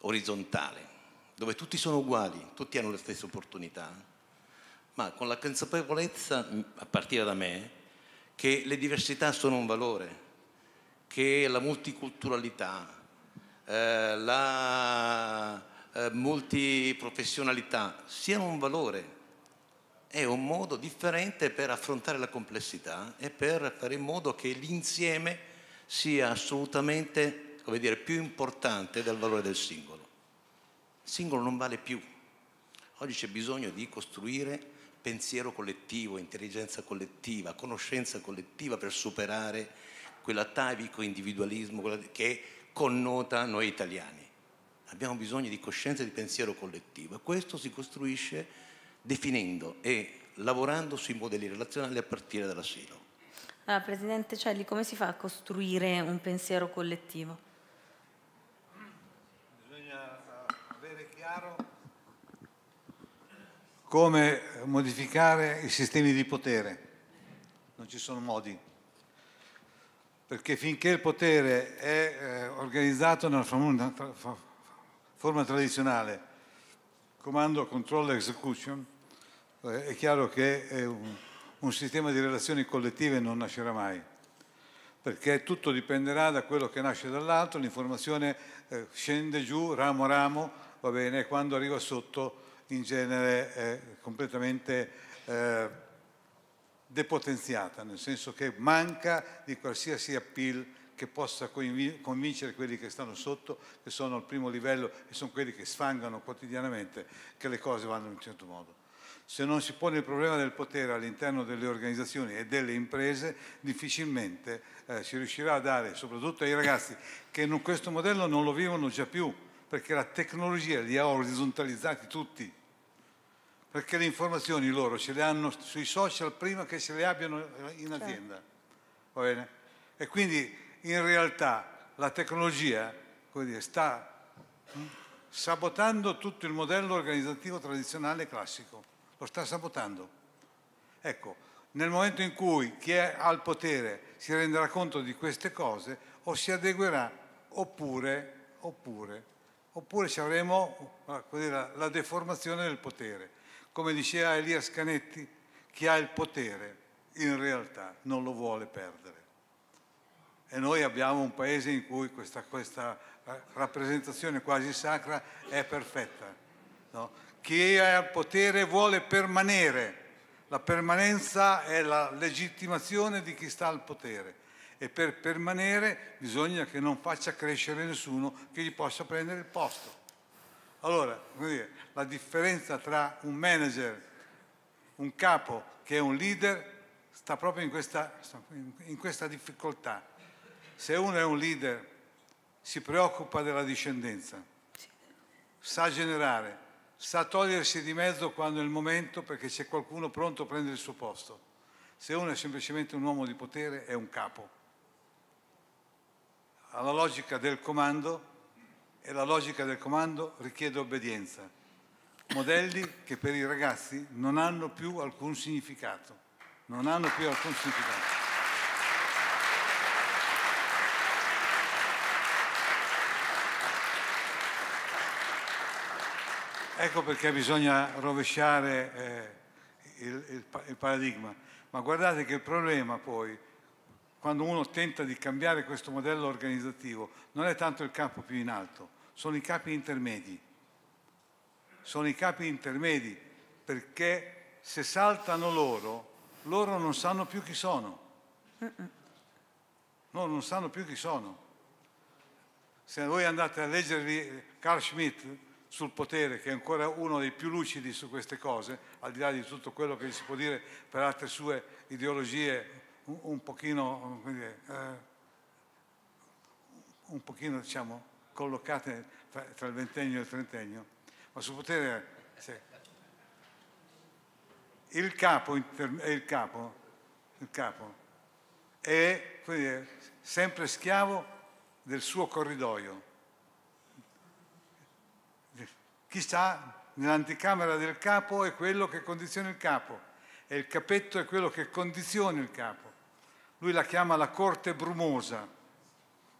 orizzontale, dove tutti sono uguali, tutti hanno le stesse opportunità, ma con la consapevolezza, a partire da me, che le diversità sono un valore, che la multiculturalità, eh, la eh, multiprofessionalità siano un valore, è un modo differente per affrontare la complessità e per fare in modo che l'insieme sia assolutamente dire, più importante del valore del singolo. Il singolo non vale più. Oggi c'è bisogno di costruire pensiero collettivo, intelligenza collettiva, conoscenza collettiva per superare quell'atavico individualismo che connota noi italiani. Abbiamo bisogno di coscienza e di pensiero collettivo e questo si costruisce definendo e lavorando sui modelli relazionali a partire dall'asilo. Allora, Presidente Celli, come si fa a costruire un pensiero collettivo? Bisogna avere chiaro come modificare i sistemi di potere. Non ci sono modi perché finché il potere è eh, organizzato nella forma, forma tradizionale, comando, controllo, execution, eh, è chiaro che è un, un sistema di relazioni collettive non nascerà mai perché tutto dipenderà da quello che nasce dall'alto, l'informazione eh, scende giù ramo a ramo, va bene, quando arriva sotto in genere è completamente eh, depotenziata, nel senso che manca di qualsiasi appeal che possa convincere quelli che stanno sotto, che sono al primo livello e sono quelli che sfangano quotidianamente che le cose vanno in un certo modo. Se non si pone il problema del potere all'interno delle organizzazioni e delle imprese, difficilmente eh, si riuscirà a dare, soprattutto ai ragazzi che in questo modello non lo vivono già più, perché la tecnologia li ha orizzontalizzati tutti perché le informazioni loro ce le hanno sui social prima che se le abbiano eh, in certo. azienda. Certo. E quindi in realtà la tecnologia dire, sta hm, sabotando tutto il modello organizzativo tradizionale classico, lo sta sabotando. Ecco, nel momento in cui chi è al potere si renderà conto di queste cose o si adeguerà oppure, oppure, oppure ci avremo la, la deformazione del potere come diceva Elia Scanetti, chi ha il potere in realtà non lo vuole perdere. E noi abbiamo un paese in cui questa, questa eh, rappresentazione quasi sacra è perfetta. No? Chi ha il potere vuole permanere. La permanenza è la legittimazione di chi sta al potere. E per permanere bisogna che non faccia crescere nessuno che gli possa prendere il posto. Allora, dire, la differenza tra un manager, un capo che è un leader sta proprio in questa, in questa difficoltà. Se uno è un leader si preoccupa della discendenza, sa generare, sa togliersi di mezzo quando è il momento perché c'è qualcuno pronto a prendere il suo posto. Se uno è semplicemente un uomo di potere è un capo. Alla logica del comando e la logica del comando richiede obbedienza. Modelli che per i ragazzi non hanno più alcun significato. Non hanno più alcun significato. Ecco perché bisogna rovesciare eh, il, il, il paradigma. Ma guardate che il problema poi quando uno tenta di cambiare questo modello organizzativo, non è tanto il capo più in alto, sono i capi intermedi. Sono i capi intermedi perché se saltano loro, loro non sanno più chi sono. Loro non sanno più chi sono. Se voi andate a leggervi Carl Schmitt sul potere, che è ancora uno dei più lucidi su queste cose, al di là di tutto quello che si può dire per altre sue ideologie un, pochino, dire, eh, un pochino diciamo, collocate tra, tra, il ventennio e il trentennio, ma su potere... Sì. Il capo, inter, eh, il capo, il capo è dire, sempre schiavo del suo corridoio. Chissà, nell'anticamera del capo è quello che condiziona il capo e il capetto è quello che condiziona il capo. Lui la chiama la corte brumosa,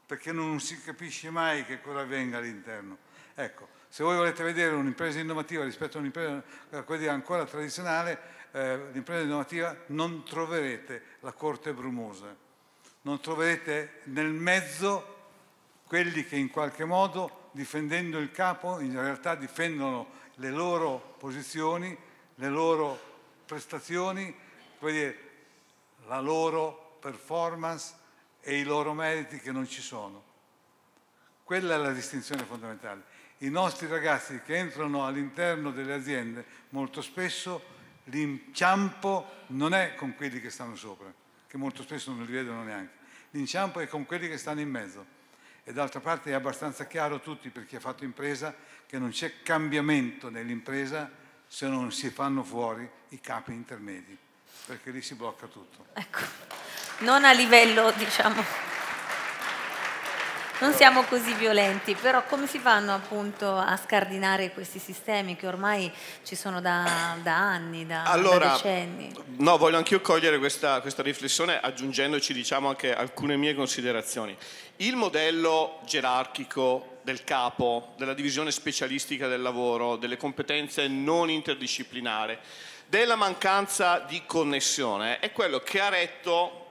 perché non si capisce mai che cosa avvenga all'interno. Ecco, se voi volete vedere un'impresa innovativa rispetto a un'impresa ancora tradizionale, eh, l'impresa innovativa non troverete la corte brumosa, non troverete nel mezzo quelli che in qualche modo, difendendo il capo, in realtà difendono le loro posizioni, le loro prestazioni, dire, la loro performance e i loro meriti che non ci sono. Quella è la distinzione fondamentale. I nostri ragazzi che entrano all'interno delle aziende, molto spesso l'inciampo non è con quelli che stanno sopra, che molto spesso non li vedono neanche. L'inciampo è con quelli che stanno in mezzo. E d'altra parte è abbastanza chiaro a tutti, per chi ha fatto impresa, che non c'è cambiamento nell'impresa se non si fanno fuori i capi intermedi, perché lì si blocca tutto. Ecco non a livello, diciamo, non siamo così violenti, però come si fanno appunto a scardinare questi sistemi che ormai ci sono da, da anni, da, allora, da, decenni? No, voglio anch'io cogliere questa, questa riflessione aggiungendoci diciamo anche alcune mie considerazioni. Il modello gerarchico del capo, della divisione specialistica del lavoro, delle competenze non interdisciplinare, della mancanza di connessione è quello che ha retto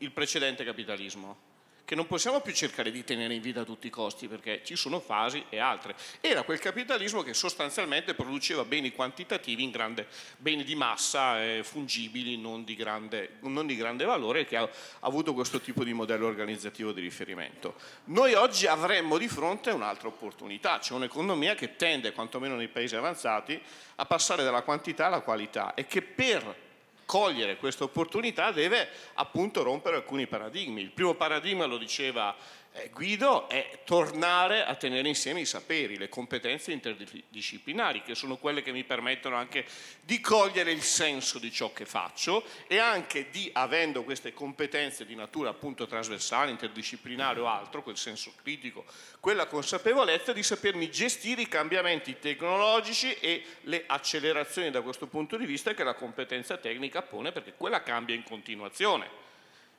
il precedente capitalismo che non possiamo più cercare di tenere in vita a tutti i costi perché ci sono fasi e altre. Era quel capitalismo che sostanzialmente produceva beni quantitativi in grande, beni di massa, eh, fungibili, non di, grande, non di grande valore, che ha, ha avuto questo tipo di modello organizzativo di riferimento. Noi oggi avremmo di fronte un'altra opportunità, c'è cioè un'economia che tende, quantomeno nei paesi avanzati, a passare dalla quantità alla qualità e che per cogliere questa opportunità deve appunto rompere alcuni paradigmi. Il primo paradigma, lo diceva eh, Guido è tornare a tenere insieme i saperi, le competenze interdisciplinari, che sono quelle che mi permettono anche di cogliere il senso di ciò che faccio e anche di, avendo queste competenze di natura appunto trasversale, interdisciplinare o altro, quel senso critico, quella consapevolezza di sapermi gestire i cambiamenti tecnologici e le accelerazioni da questo punto di vista che la competenza tecnica pone, perché quella cambia in continuazione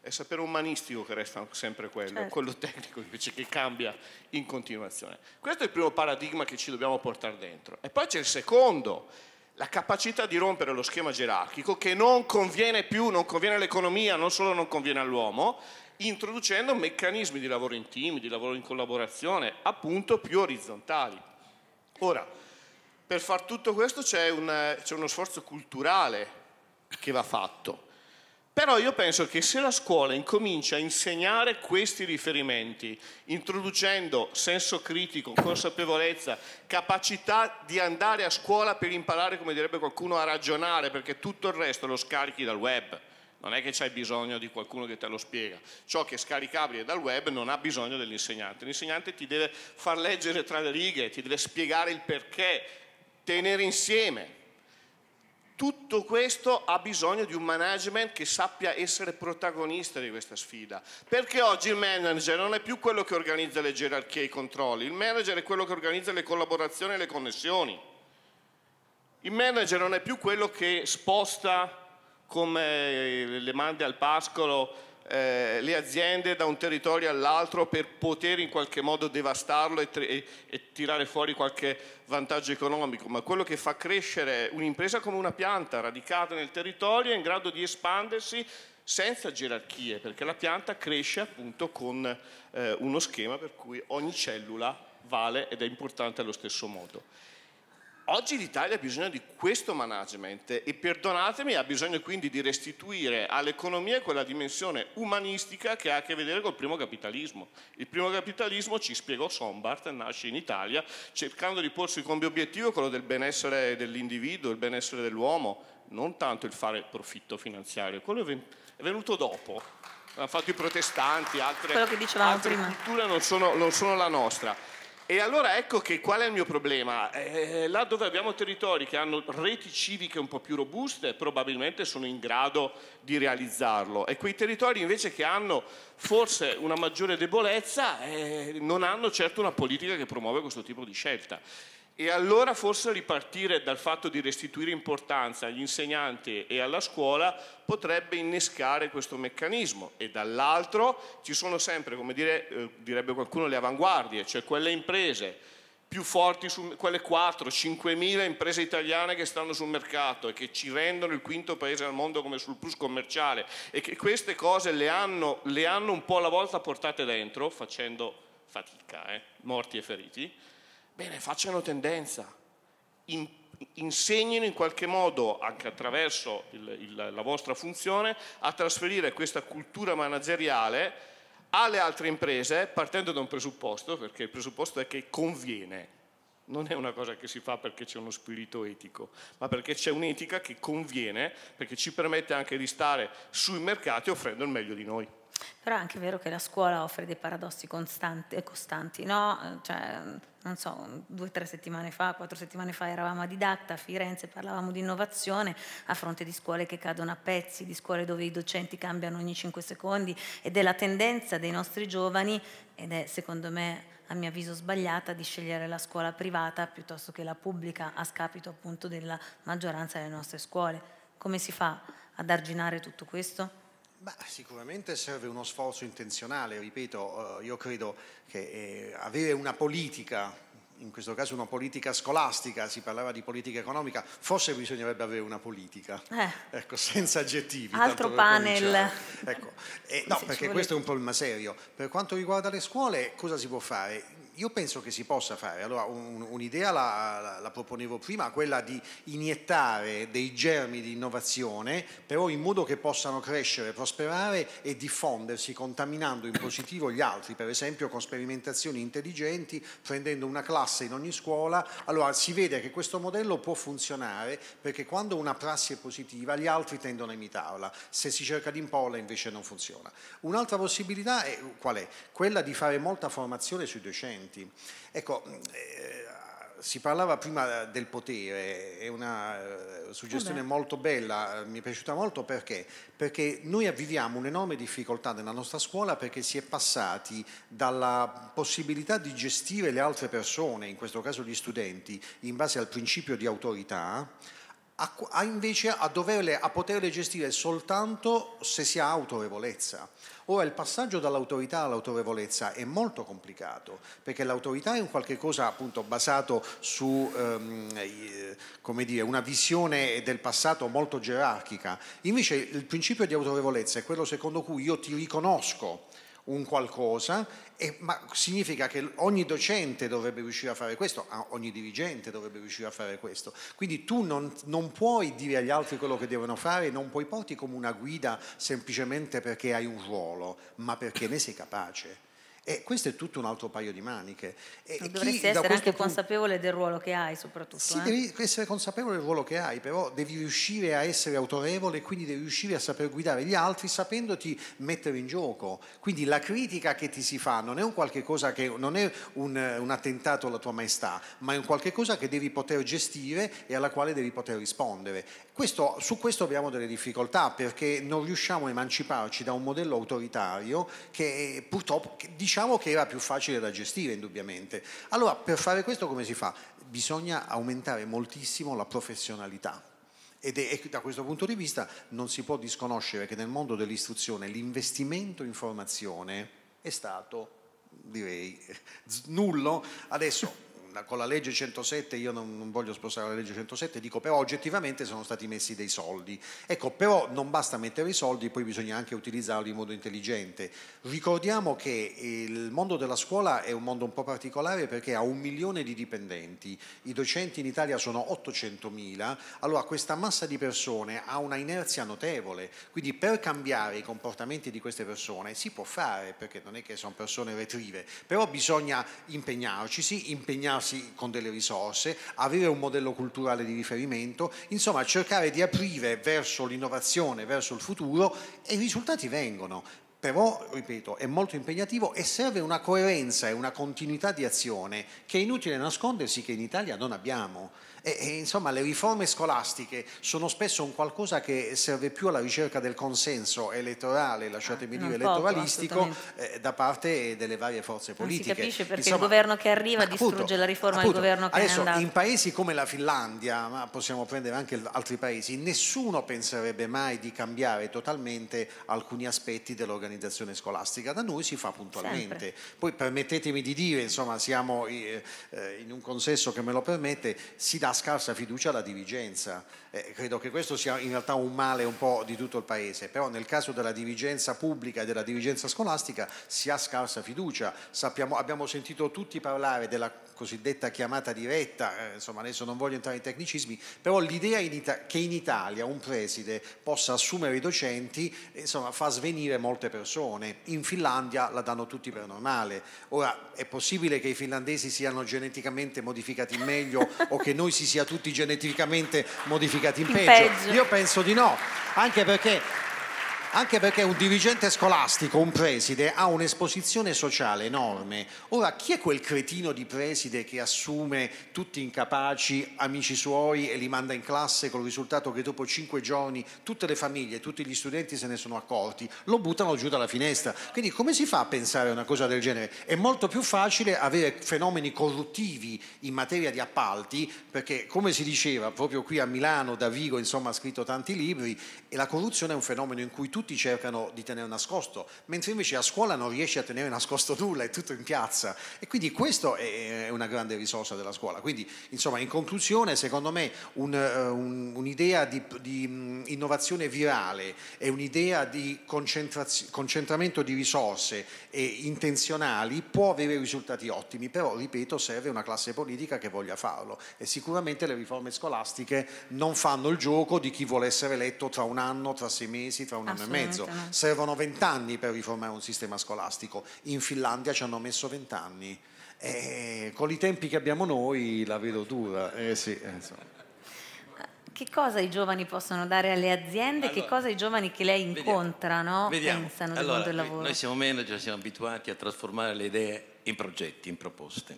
è sapere umanistico che resta sempre quello, certo. quello tecnico invece che cambia in continuazione. Questo è il primo paradigma che ci dobbiamo portare dentro. E poi c'è il secondo, la capacità di rompere lo schema gerarchico che non conviene più, non conviene all'economia, non solo non conviene all'uomo, introducendo meccanismi di lavoro in team, di lavoro in collaborazione, appunto più orizzontali. Ora, per far tutto questo c'è, un, c'è uno sforzo culturale che va fatto però io penso che se la scuola incomincia a insegnare questi riferimenti, introducendo senso critico, consapevolezza, capacità di andare a scuola per imparare, come direbbe qualcuno, a ragionare, perché tutto il resto lo scarichi dal web. Non è che c'hai bisogno di qualcuno che te lo spiega. Ciò che è scaricabile dal web non ha bisogno dell'insegnante. L'insegnante ti deve far leggere tra le righe, ti deve spiegare il perché, tenere insieme. Tutto questo ha bisogno di un management che sappia essere protagonista di questa sfida, perché oggi il manager non è più quello che organizza le gerarchie e i controlli, il manager è quello che organizza le collaborazioni e le connessioni. Il manager non è più quello che sposta come le mande al pascolo eh, le aziende da un territorio all'altro per poter in qualche modo devastarlo e, e, e tirare fuori qualche vantaggio economico, ma quello che fa crescere un'impresa come una pianta radicata nel territorio è in grado di espandersi senza gerarchie, perché la pianta cresce appunto con eh, uno schema per cui ogni cellula vale ed è importante allo stesso modo. Oggi l'Italia ha bisogno di questo management e perdonatemi, ha bisogno quindi di restituire all'economia quella dimensione umanistica che ha a che vedere col primo capitalismo. Il primo capitalismo, ci spiegò Sombart, nasce in Italia cercando di porsi come obiettivo quello del benessere dell'individuo, il benessere dell'uomo, non tanto il fare profitto finanziario, quello è venuto dopo. L'hanno fatto i protestanti, altre, altre culture non sono, non sono la nostra. E allora ecco che qual è il mio problema? Eh, là dove abbiamo territori che hanno reti civiche un po' più robuste, probabilmente sono in grado di realizzarlo. E quei territori invece che hanno forse una maggiore debolezza eh, non hanno certo una politica che promuove questo tipo di scelta. E allora forse ripartire dal fatto di restituire importanza agli insegnanti e alla scuola potrebbe innescare questo meccanismo e dall'altro ci sono sempre, come dire, eh, direbbe qualcuno, le avanguardie, cioè quelle imprese più forti, su, quelle 4-5 mila imprese italiane che stanno sul mercato e che ci rendono il quinto paese al mondo come surplus commerciale e che queste cose le hanno, le hanno un po' alla volta portate dentro facendo fatica, eh, morti e feriti Bene, facciano tendenza, in, insegnino in qualche modo, anche attraverso il, il, la vostra funzione, a trasferire questa cultura manageriale alle altre imprese partendo da un presupposto, perché il presupposto è che conviene. Non è una cosa che si fa perché c'è uno spirito etico, ma perché c'è un'etica che conviene, perché ci permette anche di stare sui mercati offrendo il meglio di noi. Però è anche vero che la scuola offre dei paradossi costanti, eh, costanti no? Eh, cioè, mm, non so, due o tre settimane fa, quattro settimane fa eravamo a Didatta a Firenze, parlavamo di innovazione a fronte di scuole che cadono a pezzi, di scuole dove i docenti cambiano ogni cinque secondi e della tendenza dei nostri giovani, ed è secondo me a mio avviso sbagliata, di scegliere la scuola privata piuttosto che la pubblica a scapito appunto della maggioranza delle nostre scuole. Come si fa ad arginare tutto questo? Beh, sicuramente serve uno sforzo intenzionale, ripeto, eh, io credo che eh, avere una politica, in questo caso una politica scolastica, si parlava di politica economica, forse bisognerebbe avere una politica, eh. ecco, senza aggettivi. Altro panel. Ecco. Eh, no, perché questo è un problema serio. Per quanto riguarda le scuole, cosa si può fare? Io penso che si possa fare, allora un'idea la, la, la, proponevo prima, quella di iniettare dei germi di innovazione, però in modo che possano crescere, prosperare e diffondersi, contaminando in positivo gli altri, per esempio con sperimentazioni intelligenti, prendendo una classe in ogni scuola. Allora si vede che questo modello può funzionare perché quando una prassi è positiva gli altri tendono a imitarla, se si cerca di imporla invece non funziona. Un'altra possibilità è, qual è? Quella di fare molta formazione sui docenti conosciuti. Ecco, mm, eh, si parlava prima del potere, è una eh, suggestione molto bella, eh, mi è piaciuta molto perché? Perché noi avviviamo un'enorme difficoltà nella nostra scuola perché si è passati dalla possibilità di gestire le altre persone, in questo caso gli studenti, in base al principio di autorità, a, invece a, doverle, a poterle gestire soltanto se si ha autorevolezza. Ora il passaggio dall'autorità all'autorevolezza è molto complicato, perché l'autorità è un qualche cosa appunto basato su ehm, come dire, una visione del passato molto gerarchica. Invece il principio di autorevolezza è quello secondo cui io ti riconosco un qualcosa, e, ma significa che ogni docente dovrebbe riuscire a fare questo, ogni dirigente dovrebbe riuscire a fare questo. Quindi tu non, non puoi dire agli altri quello che devono fare, non puoi porti come una guida semplicemente perché hai un ruolo, ma perché ne sei capace. E questo è tutto un altro paio di maniche. E Dovresti essere anche punto... consapevole del ruolo che hai, soprattutto. Sì, eh? devi essere consapevole del ruolo che hai, però devi riuscire a essere autorevole e quindi devi riuscire a saper guidare gli altri sapendoti mettere in gioco. Quindi la critica che ti si fa non è un qualche cosa che non è un, un attentato alla tua maestà, ma è un qualche cosa che devi poter gestire e alla quale devi poter rispondere. Questo, su questo abbiamo delle difficoltà perché non riusciamo a emanciparci da un modello autoritario che purtroppo diciamo che era più facile da gestire indubbiamente. Allora per fare questo come si fa? Bisogna aumentare moltissimo la professionalità. Ed è, da questo punto di vista non si può disconoscere che nel mondo dell'istruzione l'investimento in formazione è stato, direi, nullo. Adesso con la legge 107, io non, non, voglio spostare la legge 107, dico però oggettivamente sono stati messi dei soldi. Ecco, però non basta mettere i soldi, poi bisogna anche utilizzarli in modo intelligente. Ricordiamo che il mondo della scuola è un mondo un po' particolare perché ha un milione di dipendenti, i docenti in Italia sono 800.000, allora questa massa di persone ha una inerzia notevole, quindi per cambiare i comportamenti di queste persone si può fare, perché non è che sono persone retrive, però bisogna impegnarci, sì, impegnarci allenarsi con delle risorse, avere un modello culturale di riferimento, insomma cercare di aprire verso l'innovazione, verso il futuro e i risultati vengono però, ripeto, è molto impegnativo e serve una coerenza e una continuità di azione che è inutile nascondersi che in Italia non abbiamo. E, e, insomma, le riforme scolastiche sono spesso un qualcosa che serve più alla ricerca del consenso elettorale, lasciatemi eh, dire, elettoralistico, poco, eh, da parte delle varie forze politiche. Non si capisce perché insomma, il governo che arriva distrugge la riforma appunto, del governo che adesso, è In paesi come la Finlandia, ma possiamo prendere anche altri paesi, nessuno penserebbe mai di cambiare totalmente alcuni aspetti dell'organizzazione dell'organizzazione scolastica, da noi si fa puntualmente. Sempre. Poi permettetemi di dire, insomma siamo eh, eh, in un consesso che me lo permette, si dà scarsa fiducia alla dirigenza. Eh, credo che questo sia in realtà un male un po' di tutto il Paese, però nel caso della dirigenza pubblica e della dirigenza scolastica si ha scarsa fiducia. Sappiamo, abbiamo sentito tutti parlare della cosiddetta chiamata diretta, eh, insomma adesso non voglio entrare in tecnicismi, però l'idea che in Italia un preside possa assumere i docenti insomma, fa svenire molte persone, in Finlandia la danno tutti per normale, ora è possibile che i finlandesi siano geneticamente modificati in meglio o che noi si sia tutti geneticamente modificati in, in peggio. peggio? Io penso di no, anche perché anche perché un dirigente scolastico, un preside, ha un'esposizione sociale enorme. Ora, chi è quel cretino di preside che assume tutti incapaci, amici suoi, e li manda in classe con il risultato che dopo cinque giorni tutte le famiglie, tutti gli studenti se ne sono accorti, lo buttano giù dalla finestra. Quindi come si fa a pensare a una cosa del genere? È molto più facile avere fenomeni corruttivi in materia di appalti, perché come si diceva proprio qui a Milano, da Vigo, insomma, ha scritto tanti libri, e la corruzione è un fenomeno in cui tutti tutti cercano di tenere nascosto, mentre invece a scuola non riesci a tenere nascosto nulla, è tutto in piazza. E quindi questa è una grande risorsa della scuola. Quindi, insomma, in conclusione, secondo me un, eh, un, un'idea di, di, mm, innovazione virale e un'idea di concentramento di risorse intenzionali può avere risultati ottimi, però, ripeto, serve una classe politica che voglia farlo. E sicuramente le riforme scolastiche non fanno il gioco di chi vuole essere eletto tra un anno, tra sei mesi, tra un anno e mezzo mezzo. Servono vent'anni per riformare un sistema scolastico. In Finlandia ci hanno messo vent'anni. E eh, con i tempi che abbiamo noi la vedo dura. Eh sì, eh, che cosa i giovani possono dare alle aziende? Allora, che cosa i giovani che lei incontra vediamo, no? vediamo. pensano allora, del lavoro? Noi siamo manager, siamo abituati a trasformare le idee in progetti, in proposte.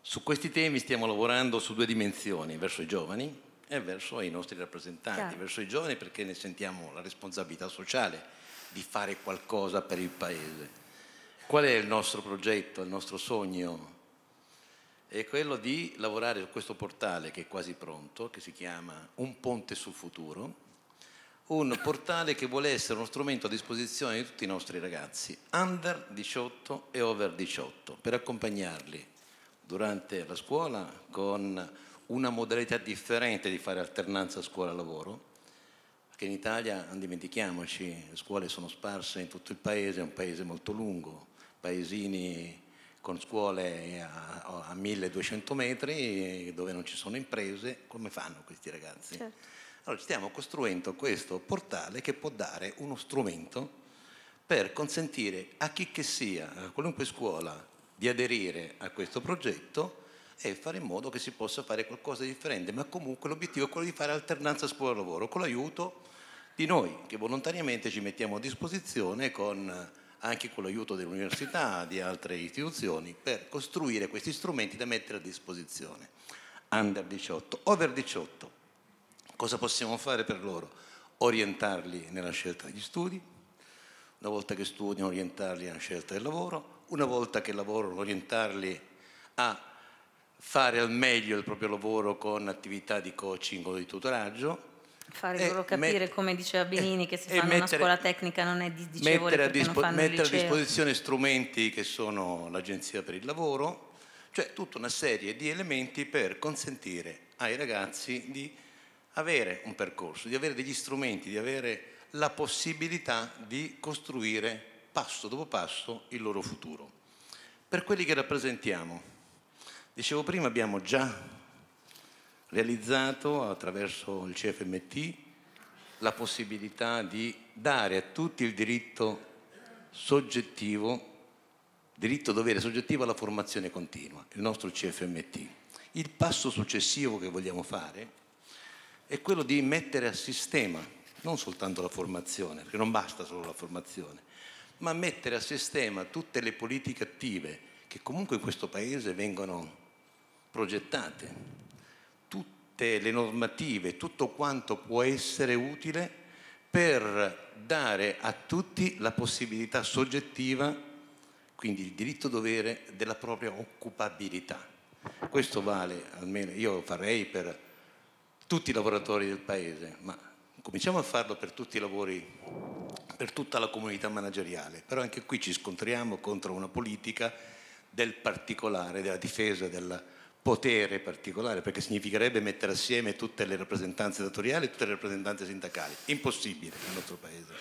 Su questi temi stiamo lavorando su due dimensioni, verso i giovani e verso i nostri rappresentanti, Chiaro. verso i giovani perché ne sentiamo la responsabilità sociale di fare qualcosa per il Paese. Qual è il nostro progetto, il nostro sogno? È quello di lavorare su questo portale che è quasi pronto, che si chiama Un ponte sul futuro, un portale che vuole essere uno strumento a disposizione di tutti i nostri ragazzi, under 18 e over 18, per accompagnarli durante la scuola con una modalità differente di fare alternanza scuola-lavoro, perché in Italia, non dimentichiamoci, le scuole sono sparse in tutto il paese, è un paese molto lungo, paesini con scuole a, a 1200 metri dove non ci sono imprese, come fanno questi ragazzi? Certo. Allora stiamo costruendo questo portale che può dare uno strumento per consentire a chi che sia, a qualunque scuola, di aderire a questo progetto e fare in modo che si possa fare qualcosa di differente, ma comunque l'obiettivo è quello di fare alternanza scuola-lavoro con l'aiuto di noi che volontariamente ci mettiamo a disposizione con, eh, anche con l'aiuto dell'università, di altre istituzioni, per costruire questi strumenti da mettere a disposizione. Under 18, over 18, cosa possiamo fare per loro? Orientarli nella scelta degli studi, una volta che studiano orientarli alla scelta del lavoro, una volta che lavorano orientarli a fare al meglio il proprio lavoro con attività di coaching o di tutoraggio. Fare loro capire, come diceva Benini, che se fanno mettere, una scuola tecnica non è disdicevole mettere, a, dispo mettere a disposizione strumenti che sono l'Agenzia per il Lavoro, cioè tutta una serie di elementi per consentire ai ragazzi di avere un percorso, di avere degli strumenti, di avere la possibilità di costruire passo dopo passo il loro futuro. Per quelli che rappresentiamo, Dicevo prima, abbiamo già realizzato attraverso il CFMT la possibilità di dare a tutti il diritto soggettivo, diritto dovere soggettivo alla formazione continua, il nostro CFMT. Il passo successivo che vogliamo fare è quello di mettere a sistema non soltanto la formazione, perché non basta solo la formazione, ma mettere a sistema tutte le politiche attive che comunque in questo Paese vengono progettate. Tutte le normative, tutto quanto può essere utile per dare a tutti la possibilità soggettiva, quindi il diritto dovere della propria occupabilità. Questo vale, almeno io farei per tutti i lavoratori del Paese, ma cominciamo a farlo per tutti i lavori, per tutta la comunità manageriale. Però anche qui ci scontriamo contro una politica del particolare, della difesa della potere particolare, perché significherebbe mettere assieme tutte le rappresentanze datoriali e tutte le rappresentanze sindacali. Impossibile nel nostro Paese.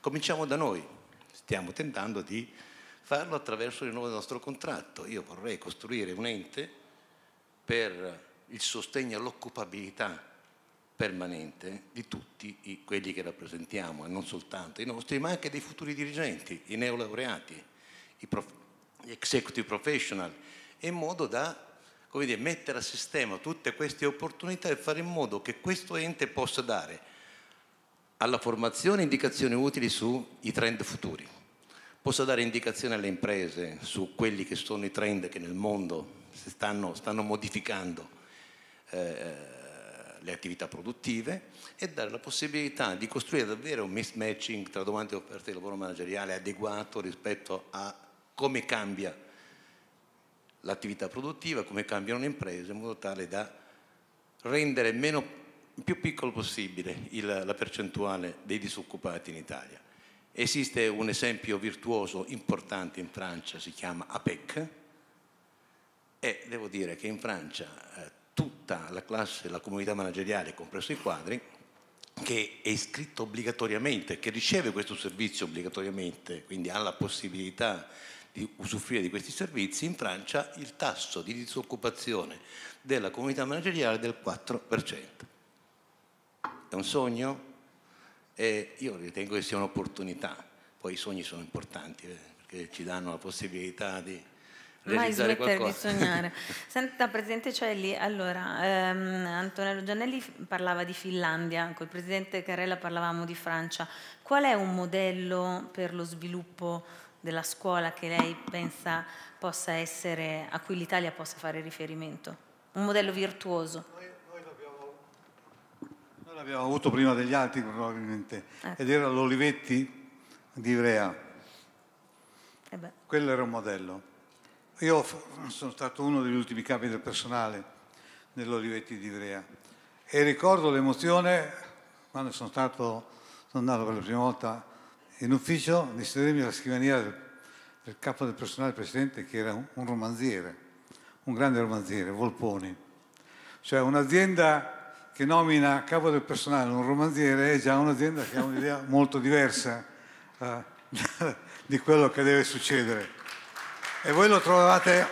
Cominciamo da noi, stiamo tentando di farlo attraverso il nuovo nostro contratto. Io vorrei costruire un ente per il sostegno all'occupabilità permanente di tutti i, quelli che rappresentiamo, e non soltanto i nostri, ma anche dei futuri dirigenti, i neolaureati, i prof, gli executive professional, in modo da come dire, mettere a sistema tutte queste opportunità e fare in modo che questo ente possa dare alla formazione indicazioni utili sui trend futuri, possa dare indicazioni alle imprese su quelli che sono i trend che nel mondo si stanno, stanno modificando eh, le attività produttive e dare la possibilità di costruire davvero un mismatching tra domande e offerte di lavoro manageriale adeguato rispetto a come cambia il l'attività produttiva, come cambiano le imprese, in modo tale da rendere meno, più piccolo possibile il, la percentuale dei disoccupati in Italia. Esiste un esempio virtuoso importante in Francia, si chiama APEC, e devo dire che in Francia eh, tutta la classe, la comunità manageriale, compreso i quadri, che è iscritto obbligatoriamente, che riceve questo servizio obbligatoriamente, quindi ha la possibilità di di usufruire di questi servizi, in Francia il tasso di disoccupazione della comunità manageriale è del 4%. È un sogno? E io ritengo che sia un'opportunità, poi i sogni sono importanti eh, perché ci danno la possibilità di realizzare Mai qualcosa. di sognare. Senta Presidente Celli, allora ehm, Antonello Giannelli parlava di Finlandia, con il Presidente Carella parlavamo di Francia. Qual è un modello per lo sviluppo della scuola che lei pensa possa essere, a cui l'Italia possa fare riferimento? Un modello virtuoso. Noi, l'abbiamo, avuto prima degli altri probabilmente, ecco. ed era l'Olivetti di Ivrea. Eh Quello era un modello. Io sono stato uno degli ultimi capi del personale dell'Olivetti di Ivrea e ricordo l'emozione quando sono stato sono andato per la prima volta a in ufficio mi sedevo alla scrivania del, del, capo del personale precedente che era un, un romanziere, un grande romanziere, Volponi. Cioè un'azienda che nomina capo del personale un romanziere è già un'azienda che ha un'idea molto diversa eh, di quello che deve succedere. E voi lo trovavate,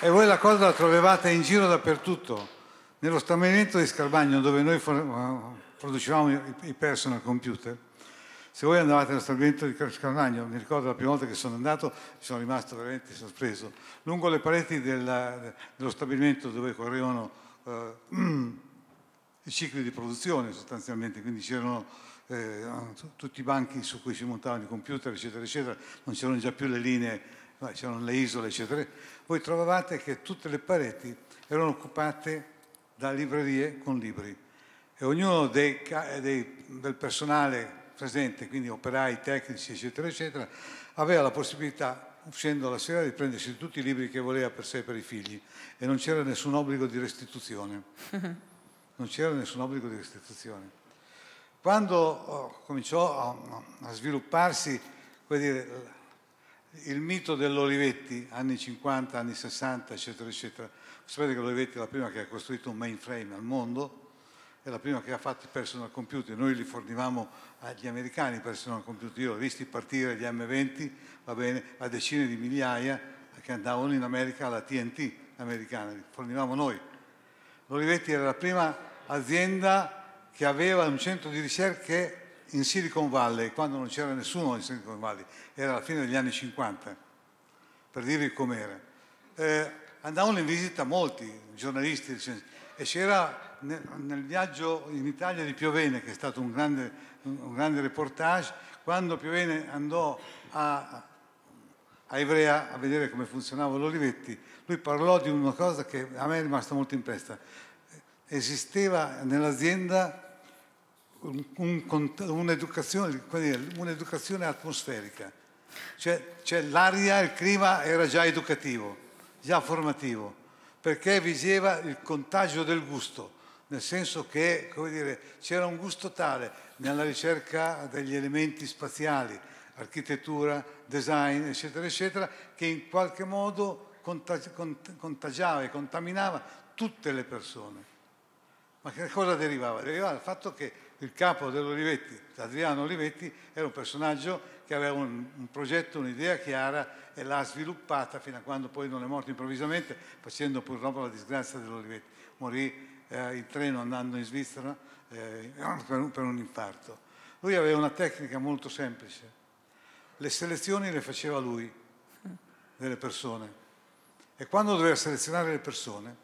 e voi la cosa la trovavate in giro dappertutto. Nello stabilimento di Scarbagno dove noi eh, producevamo i personal computer, se voi andavate allo stabilimento di Carcagno, mi ricordo la prima volta che sono andato, mi sono rimasto veramente sorpreso. Lungo le pareti della, dello stabilimento dove correvano eh, i cicli di produzione sostanzialmente, quindi c'erano eh, ah, tutti i banchi su cui si montavano i computer, eccetera, eccetera, non c'erano già più le linee, c'erano le isole, eccetera. Voi trovavate che tutte le pareti erano occupate da librerie con libri e ognuno dei, dei, del personale presente, quindi operai, tecnici, eccetera, eccetera, aveva la possibilità, uscendo la sera, di prendersi tutti i libri che voleva per sé e per i figli e non c'era nessun obbligo di restituzione. Non c'era nessun obbligo di restituzione. Quando oh, cominciò a svilupparsi dire, il mito dell'Olivetti, anni 50, anni 60, eccetera, eccetera, sapete che l'Olivetti è la prima che ha costruito un mainframe al mondo, la prima che ha fatto i personal computer, noi li fornivamo agli americani i personal computer, io ho visti partire gli M20, va bene, a decine di migliaia che andavano in America alla TNT americana, li fornivamo noi. L'Olivetti era la prima azienda che aveva un centro di ricerche in Silicon Valley, quando non c'era nessuno in Silicon Valley, era la fine degli anni 50, per dirvi com'era. Eh, andavano in visita molti giornalisti e c'era nel viaggio in Italia di Piovene, che è stato un grande, un grande reportage, quando Piovene andò a, a Ivrea a vedere come funzionava l'Olivetti, lui parlò di una cosa che a me è rimasta molto impressa. Esisteva nell'azienda un'educazione, un atmosferica, cioè, cioè l'aria, il clima era già educativo, già formativo, perché vigeva il contagio del gusto nel senso che c'era un gusto tale nella ricerca degli elementi spaziali, architettura, design, eccetera, eccetera, che in qualche modo contagiava e contaminava tutte le persone. Ma che cosa derivava? Derivava dal fatto che il capo dell'Olivetti, Adriano Olivetti, era un personaggio che aveva un, un progetto, un'idea chiara e l'ha sviluppata fino a quando poi non è morto improvvisamente, facendo purtroppo la disgrazia dell'Olivetti. Morì eh, in treno andando in Svizzera eh, ah, per, un, infarto. Lui aveva una tecnica molto semplice. Le selezioni le faceva lui, delle persone. E quando doveva selezionare le persone,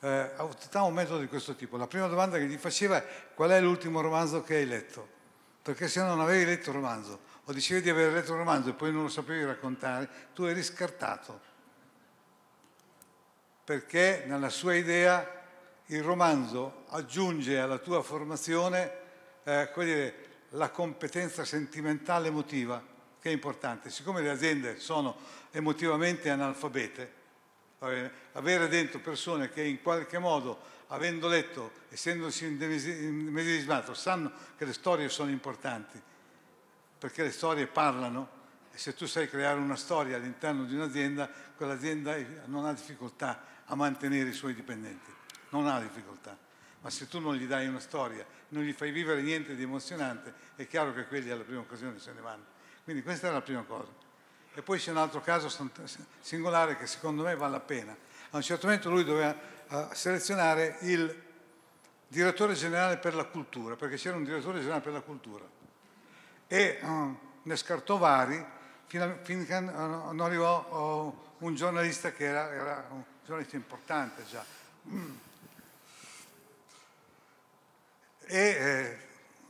eh, utilizzava un metodo di questo tipo. La prima domanda che gli faceva è qual è l'ultimo romanzo che hai letto? Perché se non avevi letto il romanzo o dicevi di aver letto il romanzo e poi non lo sapevi raccontare, tu eri scartato. Perché nella sua idea il romanzo aggiunge alla tua formazione eh, dire, la competenza sentimentale emotiva, che è importante. Siccome le aziende sono emotivamente analfabete, bene, avere dentro persone che in qualche modo, avendo letto, essendosi medesimato, sanno che le storie sono importanti, perché le storie parlano e se tu sai creare una storia all'interno di un'azienda, quell'azienda non ha difficoltà a mantenere i suoi dipendenti non ha difficoltà. Ma se tu non gli dai una storia, non gli fai vivere niente di emozionante, è chiaro che quelli alla prima occasione se ne vanno. Quindi questa è la prima cosa. E poi c'è un altro caso singolare che secondo me vale la pena. A un certo momento lui doveva eh, selezionare il direttore generale per la cultura, perché c'era un direttore generale per la cultura. E eh, ne scartò vari finché eh, non arrivò oh, un giornalista che era, era un giornalista importante già e eh,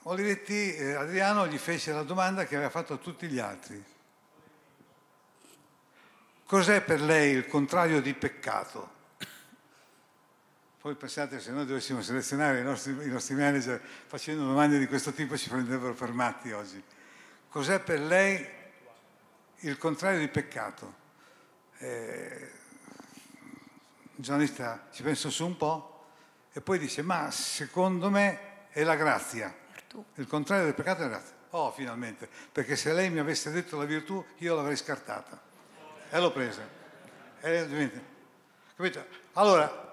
Olivetti eh, Adriano gli fece la domanda che aveva fatto a tutti gli altri. Cos'è per lei il contrario di peccato? Poi pensate se noi dovessimo selezionare i nostri, i nostri manager facendo domande di questo tipo ci prenderebbero per matti oggi. Cos'è per lei il contrario di peccato? Eh, il giornalista ci penso su un po' e poi dice ma secondo me è la grazia. Virtù. Il contrario del peccato è la grazia. Oh, finalmente, perché se lei mi avesse detto la virtù, io l'avrei scartata. E l'ho presa. E, capito? Allora,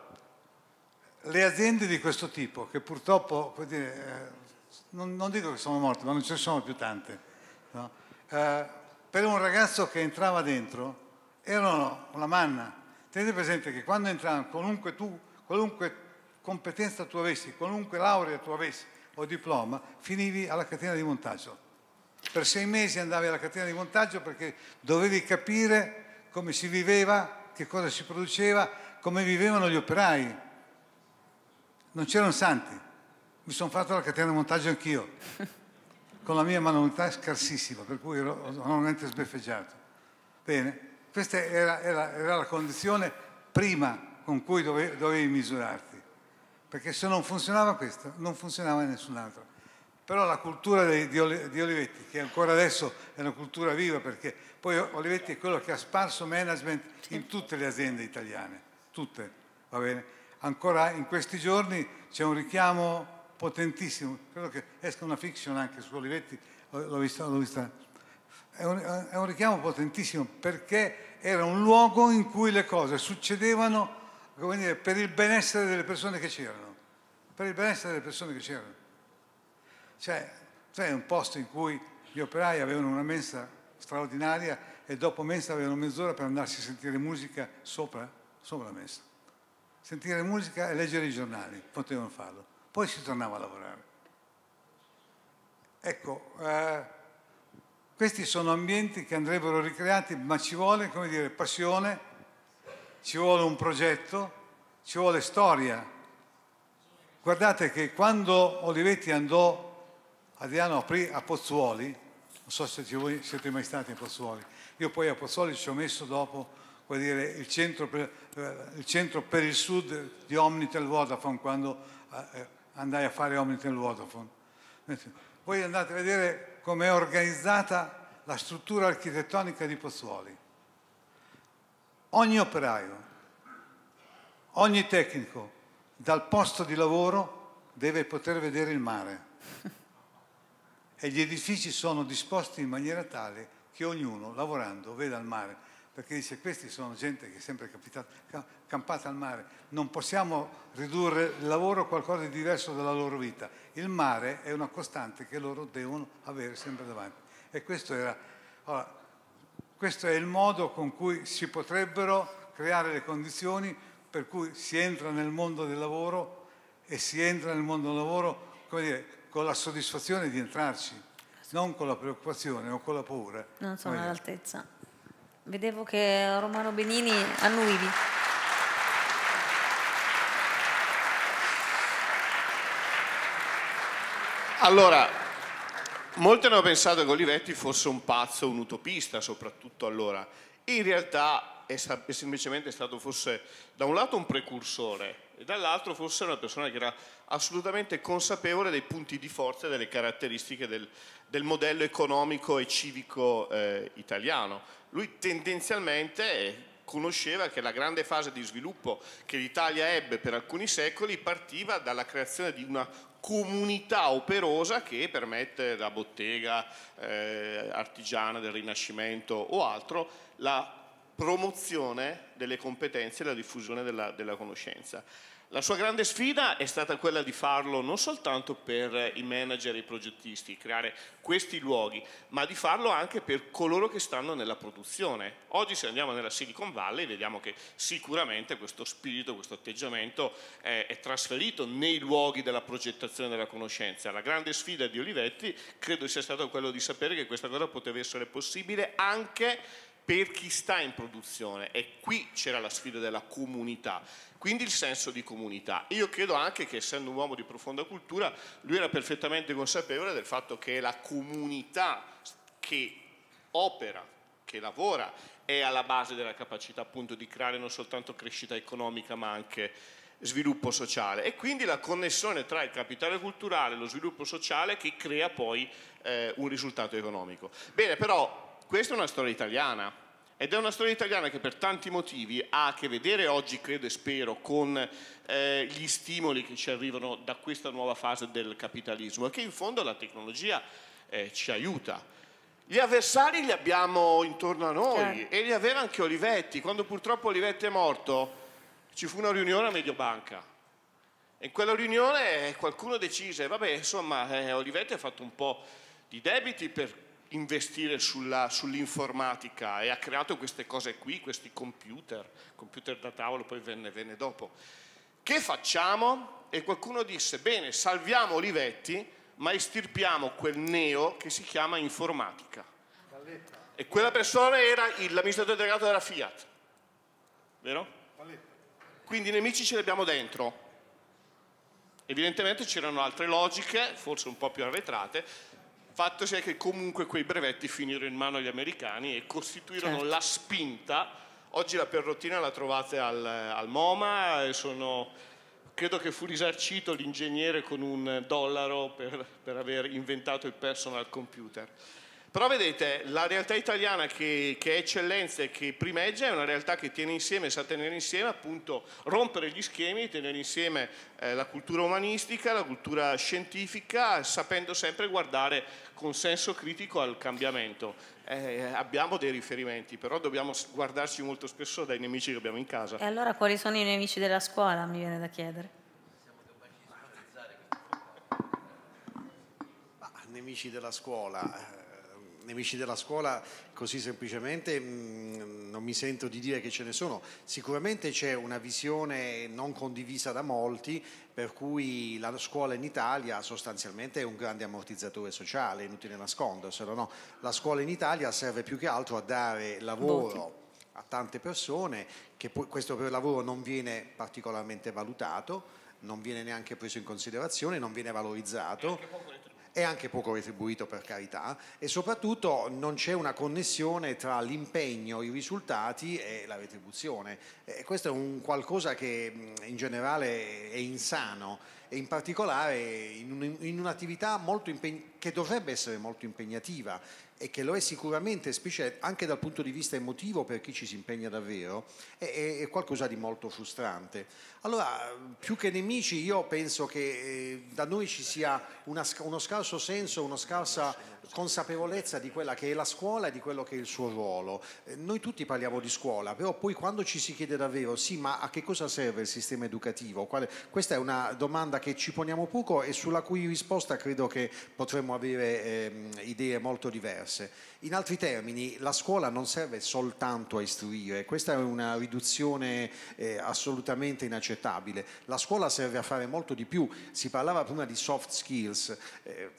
le aziende di questo tipo, che purtroppo, dire, eh, non, non, dico che sono morte, ma non ce ne sono più tante, no? eh, per un ragazzo che entrava dentro erano una manna. Tenete presente che quando entravano, qualunque tu, qualunque competenza tu avessi, qualunque laurea tu avessi o diploma, finivi alla catena di montaggio. Per sei mesi andavi alla catena di montaggio perché dovevi capire come si viveva, che cosa si produceva, come vivevano gli operai. Non c'erano santi. Mi sono fatto la catena di montaggio anch'io, con la mia manualità scarsissima, per cui ero normalmente sbeffeggiato. Bene, questa era, era, era la condizione prima con cui dovevi, dovevi misurarti perché se non funzionava questo, non funzionava nessun'altra. Però la cultura di Olivetti, che ancora adesso è una cultura viva, perché poi Olivetti è quello che ha sparso management in tutte le aziende italiane, tutte, va bene? Ancora in questi giorni c'è un richiamo potentissimo, credo che esca una fiction anche su Olivetti, l'ho vista, l'ho vista. È, un, è un richiamo potentissimo perché era un luogo in cui le cose succedevano come dire, per il benessere delle persone che c'erano. Per il benessere delle persone che c'erano. Cioè, cioè, un posto in cui gli operai avevano una mensa straordinaria e dopo mensa avevano mezz'ora per andarsi a sentire musica sopra, sopra la mensa. Sentire musica e leggere i giornali, potevano farlo. Poi si tornava a lavorare. Ecco, eh, questi sono ambienti che andrebbero ricreati, ma ci vuole, come dire, passione, ci vuole un progetto, ci vuole storia. Guardate che quando Olivetti andò a Diano a Pozzuoli, non so se voi siete mai stati a Pozzuoli, io poi a Pozzuoli ci ho messo dopo dire, il, centro per, eh, il, centro per, il sud di Omnitel Vodafone quando eh, andai a fare Omnitel Vodafone. Voi andate a vedere come è organizzata la struttura architettonica di Pozzuoli ogni operaio, ogni tecnico dal posto di lavoro deve poter vedere il mare e gli edifici sono disposti in maniera tale che ognuno lavorando veda il mare perché dice questi sono gente che è sempre capitata, campata al mare non possiamo ridurre il lavoro a qualcosa di diverso dalla loro vita il mare è una costante che loro devono avere sempre davanti e questo era allora, questo è il modo con cui si potrebbero creare le condizioni per cui si entra nel mondo del lavoro e si entra nel mondo del lavoro dire, con la soddisfazione di entrarci, non con la preoccupazione o con la paura. Non sono all'altezza. Vedevo che Romano Benini annuivi. Allora, Molti hanno pensato che Olivetti fosse un pazzo, un utopista soprattutto allora. In realtà è, è semplicemente stato forse da un lato un precursore e dall'altro forse una persona che era assolutamente consapevole dei punti di forza e delle caratteristiche del, del modello economico e civico eh, italiano. Lui tendenzialmente conosceva che la grande fase di sviluppo che l'Italia ebbe per alcuni secoli partiva dalla creazione di una comunità operosa che permette la bottega eh, artigiana del Rinascimento o altro la promozione delle competenze e la diffusione della, della conoscenza. La sua grande sfida è stata quella di farlo non soltanto per i manager e i progettisti, creare questi luoghi, ma di farlo anche per coloro che stanno nella produzione. Oggi se andiamo nella Silicon Valley vediamo che sicuramente questo spirito, questo atteggiamento è, è trasferito nei luoghi della progettazione della conoscenza. La grande sfida di Olivetti credo sia stata quella di sapere che questa cosa poteva essere possibile anche per chi sta in produzione e qui c'era la sfida della comunità quindi il senso di comunità. Io credo anche che essendo un uomo di profonda cultura, lui era perfettamente consapevole del fatto che è la comunità che opera, che lavora, è alla base della capacità appunto di creare non soltanto crescita economica ma anche sviluppo sociale e quindi la connessione tra il capitale culturale e lo sviluppo sociale che crea poi eh, un risultato economico. Bene, però questa è una storia italiana, ed è una storia italiana che per tanti motivi ha a che vedere oggi, credo e spero, con eh, gli stimoli che ci arrivano da questa nuova fase del capitalismo e che in fondo la tecnologia eh, ci aiuta. Gli avversari li abbiamo intorno a noi certo. e li aveva anche Olivetti. Quando purtroppo Olivetti è morto ci fu una riunione a Mediobanca. In quella riunione qualcuno decise, vabbè, insomma, eh, Olivetti ha fatto un po' di debiti per investire sull'informatica e ha creato queste cose qui, questi computer, computer da tavolo poi venne, venne dopo. Che facciamo? E qualcuno disse, bene, salviamo Olivetti, ma estirpiamo quel neo che si chiama informatica. E quella persona era l'amministratore delegato della Fiat, vero? Quindi i nemici ce li abbiamo dentro. Evidentemente c'erano altre logiche, forse un po' più arretrate, Fatto è che comunque quei brevetti finirono in mano agli americani e costituirono certo. la spinta. Oggi la perrottina la trovate al, al MoMA, sono, credo che fu risarcito l'ingegnere con un dollaro per, per aver inventato il personal computer. Però vedete, la realtà italiana che, che, è eccellenza e che primeggia è una realtà che tiene insieme, sa tenere insieme appunto rompere gli schemi, tenere insieme eh, la cultura umanistica, la cultura scientifica, sapendo sempre guardare con senso critico al cambiamento. Eh, abbiamo dei riferimenti, però dobbiamo guardarci molto spesso dai nemici che abbiamo in casa. E allora quali sono i nemici della scuola, mi viene da chiedere? Siamo capaci di sfatizzare questo. Nemici della scuola eh, nemici della scuola così semplicemente mh, mm, non mi sento di dire che ce ne sono. Sicuramente c'è una visione non condivisa da molti per cui la scuola in Italia sostanzialmente è un grande ammortizzatore sociale, inutile nasconderselo, no? La scuola in Italia serve più che altro a dare lavoro. a tante persone che poi questo lavoro non viene particolarmente valutato, non viene neanche preso in considerazione, non viene valorizzato è anche poco retribuito per carità e soprattutto non c'è una connessione tra l'impegno, i risultati e la retribuzione. Eh, questo è un qualcosa che in generale è insano e in particolare in, un'attività che dovrebbe essere molto impegnativa e che lo è sicuramente specie anche dal punto di vista emotivo per chi ci si impegna davvero, è, è qualcosa di molto frustrante. Allora, più che nemici, io penso che eh, da noi ci sia una, uno scarso senso, una scarsa consapevolezza di quella che è la scuola e di quello che è il suo ruolo. Eh, noi tutti parliamo di scuola, però poi quando ci si chiede davvero sì, ma a che cosa serve il sistema educativo? Questa è una domanda che ci poniamo poco e sulla cui risposta credo che potremmo avere ehm, idee molto diverse. In altri termini, la scuola non serve soltanto a istruire, questa è una riduzione eh, assolutamente inaccettabile. La scuola serve a fare molto di più, si parlava prima di soft skills. Eh,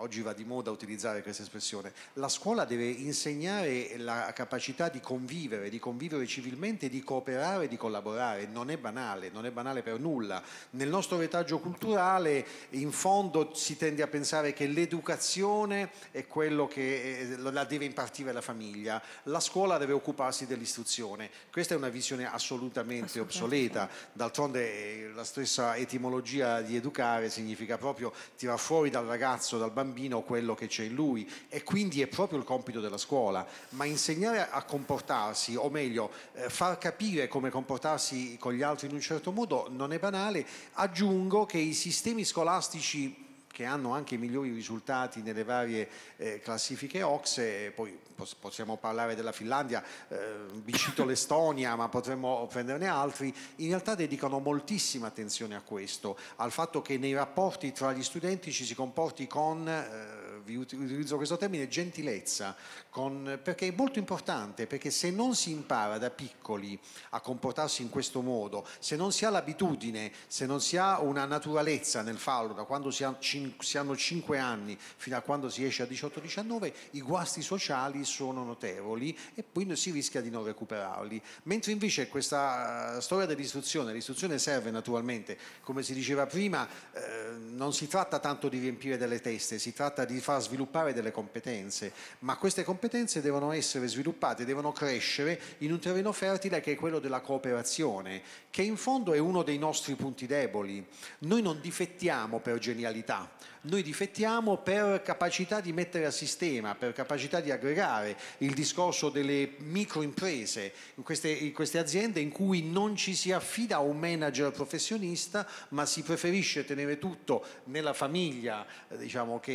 oggi va di moda utilizzare questa espressione, la scuola deve insegnare la capacità di convivere, di convivere civilmente, di cooperare, di collaborare, non è banale, non è banale per nulla. Nel nostro retaggio culturale in fondo si tende a pensare che l'educazione è quello che eh, la deve impartire la famiglia, la scuola deve occuparsi dell'istruzione, questa è una visione assolutamente, obsoleta, d'altronde eh, la stessa etimologia di educare significa proprio tirar fuori dal ragazzo, dal bambino, bambino quello che c'è in lui e quindi è proprio il compito della scuola, ma insegnare a comportarsi, o meglio, eh, far capire come comportarsi con gli altri in un certo modo non è banale, aggiungo che i sistemi scolastici che hanno anche i migliori risultati nelle varie eh, classifiche OXE, poi possiamo parlare della Finlandia, eh, vi cito l'Estonia, ma potremmo prenderne altri, in realtà dedicano moltissima attenzione a questo, al fatto che nei rapporti tra gli studenti ci si comporti con... Eh, vi utilizzo questo termine, gentilezza, con, perché è molto importante, perché se non si impara da piccoli a comportarsi in questo modo, se non si ha l'abitudine, se non si ha una naturalezza nel fallo da quando si, ha cin- si hanno 5 anni fino a quando si esce a 18-19, i guasti sociali sono notevoli e poi si rischia di non recuperarli. Mentre invece questa eh, storia dell'istruzione, l'istruzione serve naturalmente, come si diceva prima, eh, non si tratta tanto di riempire delle teste, si tratta di far a sviluppare delle competenze, ma queste competenze devono essere sviluppate, devono crescere in un terreno fertile che è quello della cooperazione, che in fondo è uno dei nostri punti deboli. Noi non difettiamo per genialità, noi difettiamo per capacità di mettere a sistema, per capacità di aggregare il discorso delle microimprese, queste, queste aziende in cui non ci si affida a un manager professionista, ma si preferisce tenere tutto nella famiglia diciamo, che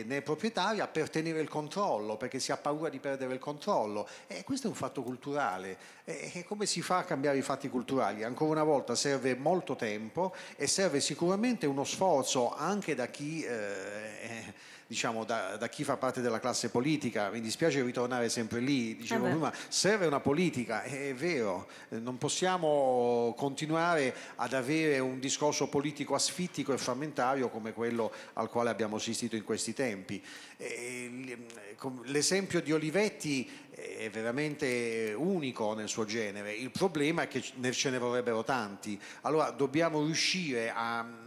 eh, ne è proprietaria per tenere il controllo, perché si ha paura di perdere il controllo. E eh, questo è un fatto culturale. E eh, come si fa a cambiare i fatti culturali? Ancora ancora una volta serve molto tempo e serve sicuramente uno sforzo anche da chi... Eh, diciamo, da, da, chi fa parte della classe politica, mi dispiace ritornare sempre lì, dicevo eh prima, serve una politica, è, è vero, eh, non possiamo continuare ad avere un discorso politico asfittico e frammentario come quello al quale abbiamo assistito in questi tempi. Eh, l'esempio di Olivetti eh, è veramente unico nel suo genere, il problema è che ce ne vorrebbero tanti, allora dobbiamo riuscire a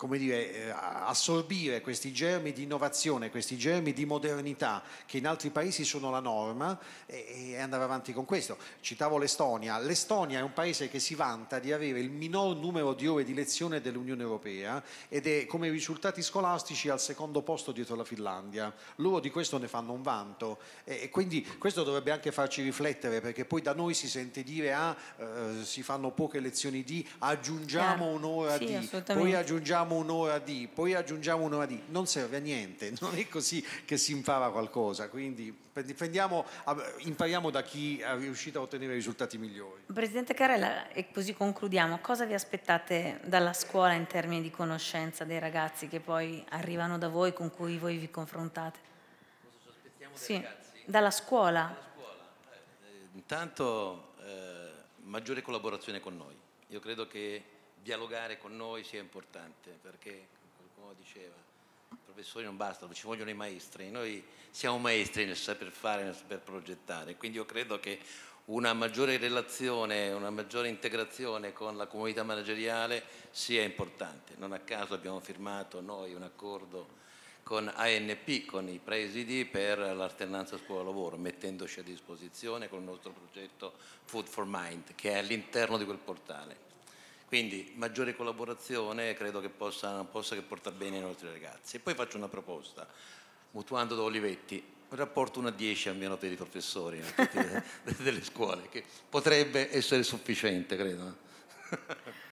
come dire, eh, assorbire questi germi di innovazione, questi germi di modernità che in altri paesi sono la norma e, andare avanti con questo. Citavo l'Estonia, l'Estonia è un paese che si vanta di avere il minor numero di ore di lezione dell'Unione Europea ed è come risultati scolastici al secondo posto dietro la Finlandia. Loro di questo ne fanno un vanto e, e quindi questo dovrebbe anche farci riflettere perché poi da noi si sente dire ah, eh, si fanno poche lezioni di, aggiungiamo un'ora sì, di, poi aggiungiamo aggiungiamo un'ora di, poi aggiungiamo un'ora di, non serve a niente, non è così che si impara qualcosa, quindi impariamo da chi è riuscito a ottenere risultati migliori. Presidente Carella, e così concludiamo, cosa vi aspettate dalla scuola in termini di conoscenza dei ragazzi che poi arrivano da voi, con cui voi vi confrontate? Cosa ci aspettiamo dai sì, ragazzi? Dalla scuola. Dalla scuola. Eh, intanto eh, maggiore collaborazione con noi. Io credo che dialogare con noi sia importante, perché come diceva, i professori non bastano, ci vogliono i maestri, noi siamo maestri nel saper fare, nel saper progettare, quindi io credo che una maggiore relazione, una maggiore integrazione con la comunità manageriale sia importante. Non a caso abbiamo firmato noi un accordo con ANP, con i presidi per l'alternanza scuola-lavoro, mettendoci a disposizione con il nostro progetto Food for Mind, che è all'interno di quel portale. Quindi maggiore collaborazione credo che possa, possa che portare bene ai nostri ragazzi. E poi faccio una proposta, mutuando da Olivetti, un rapporto 1 a 10 a mia nota di professori in delle scuole, che potrebbe essere sufficiente, credo.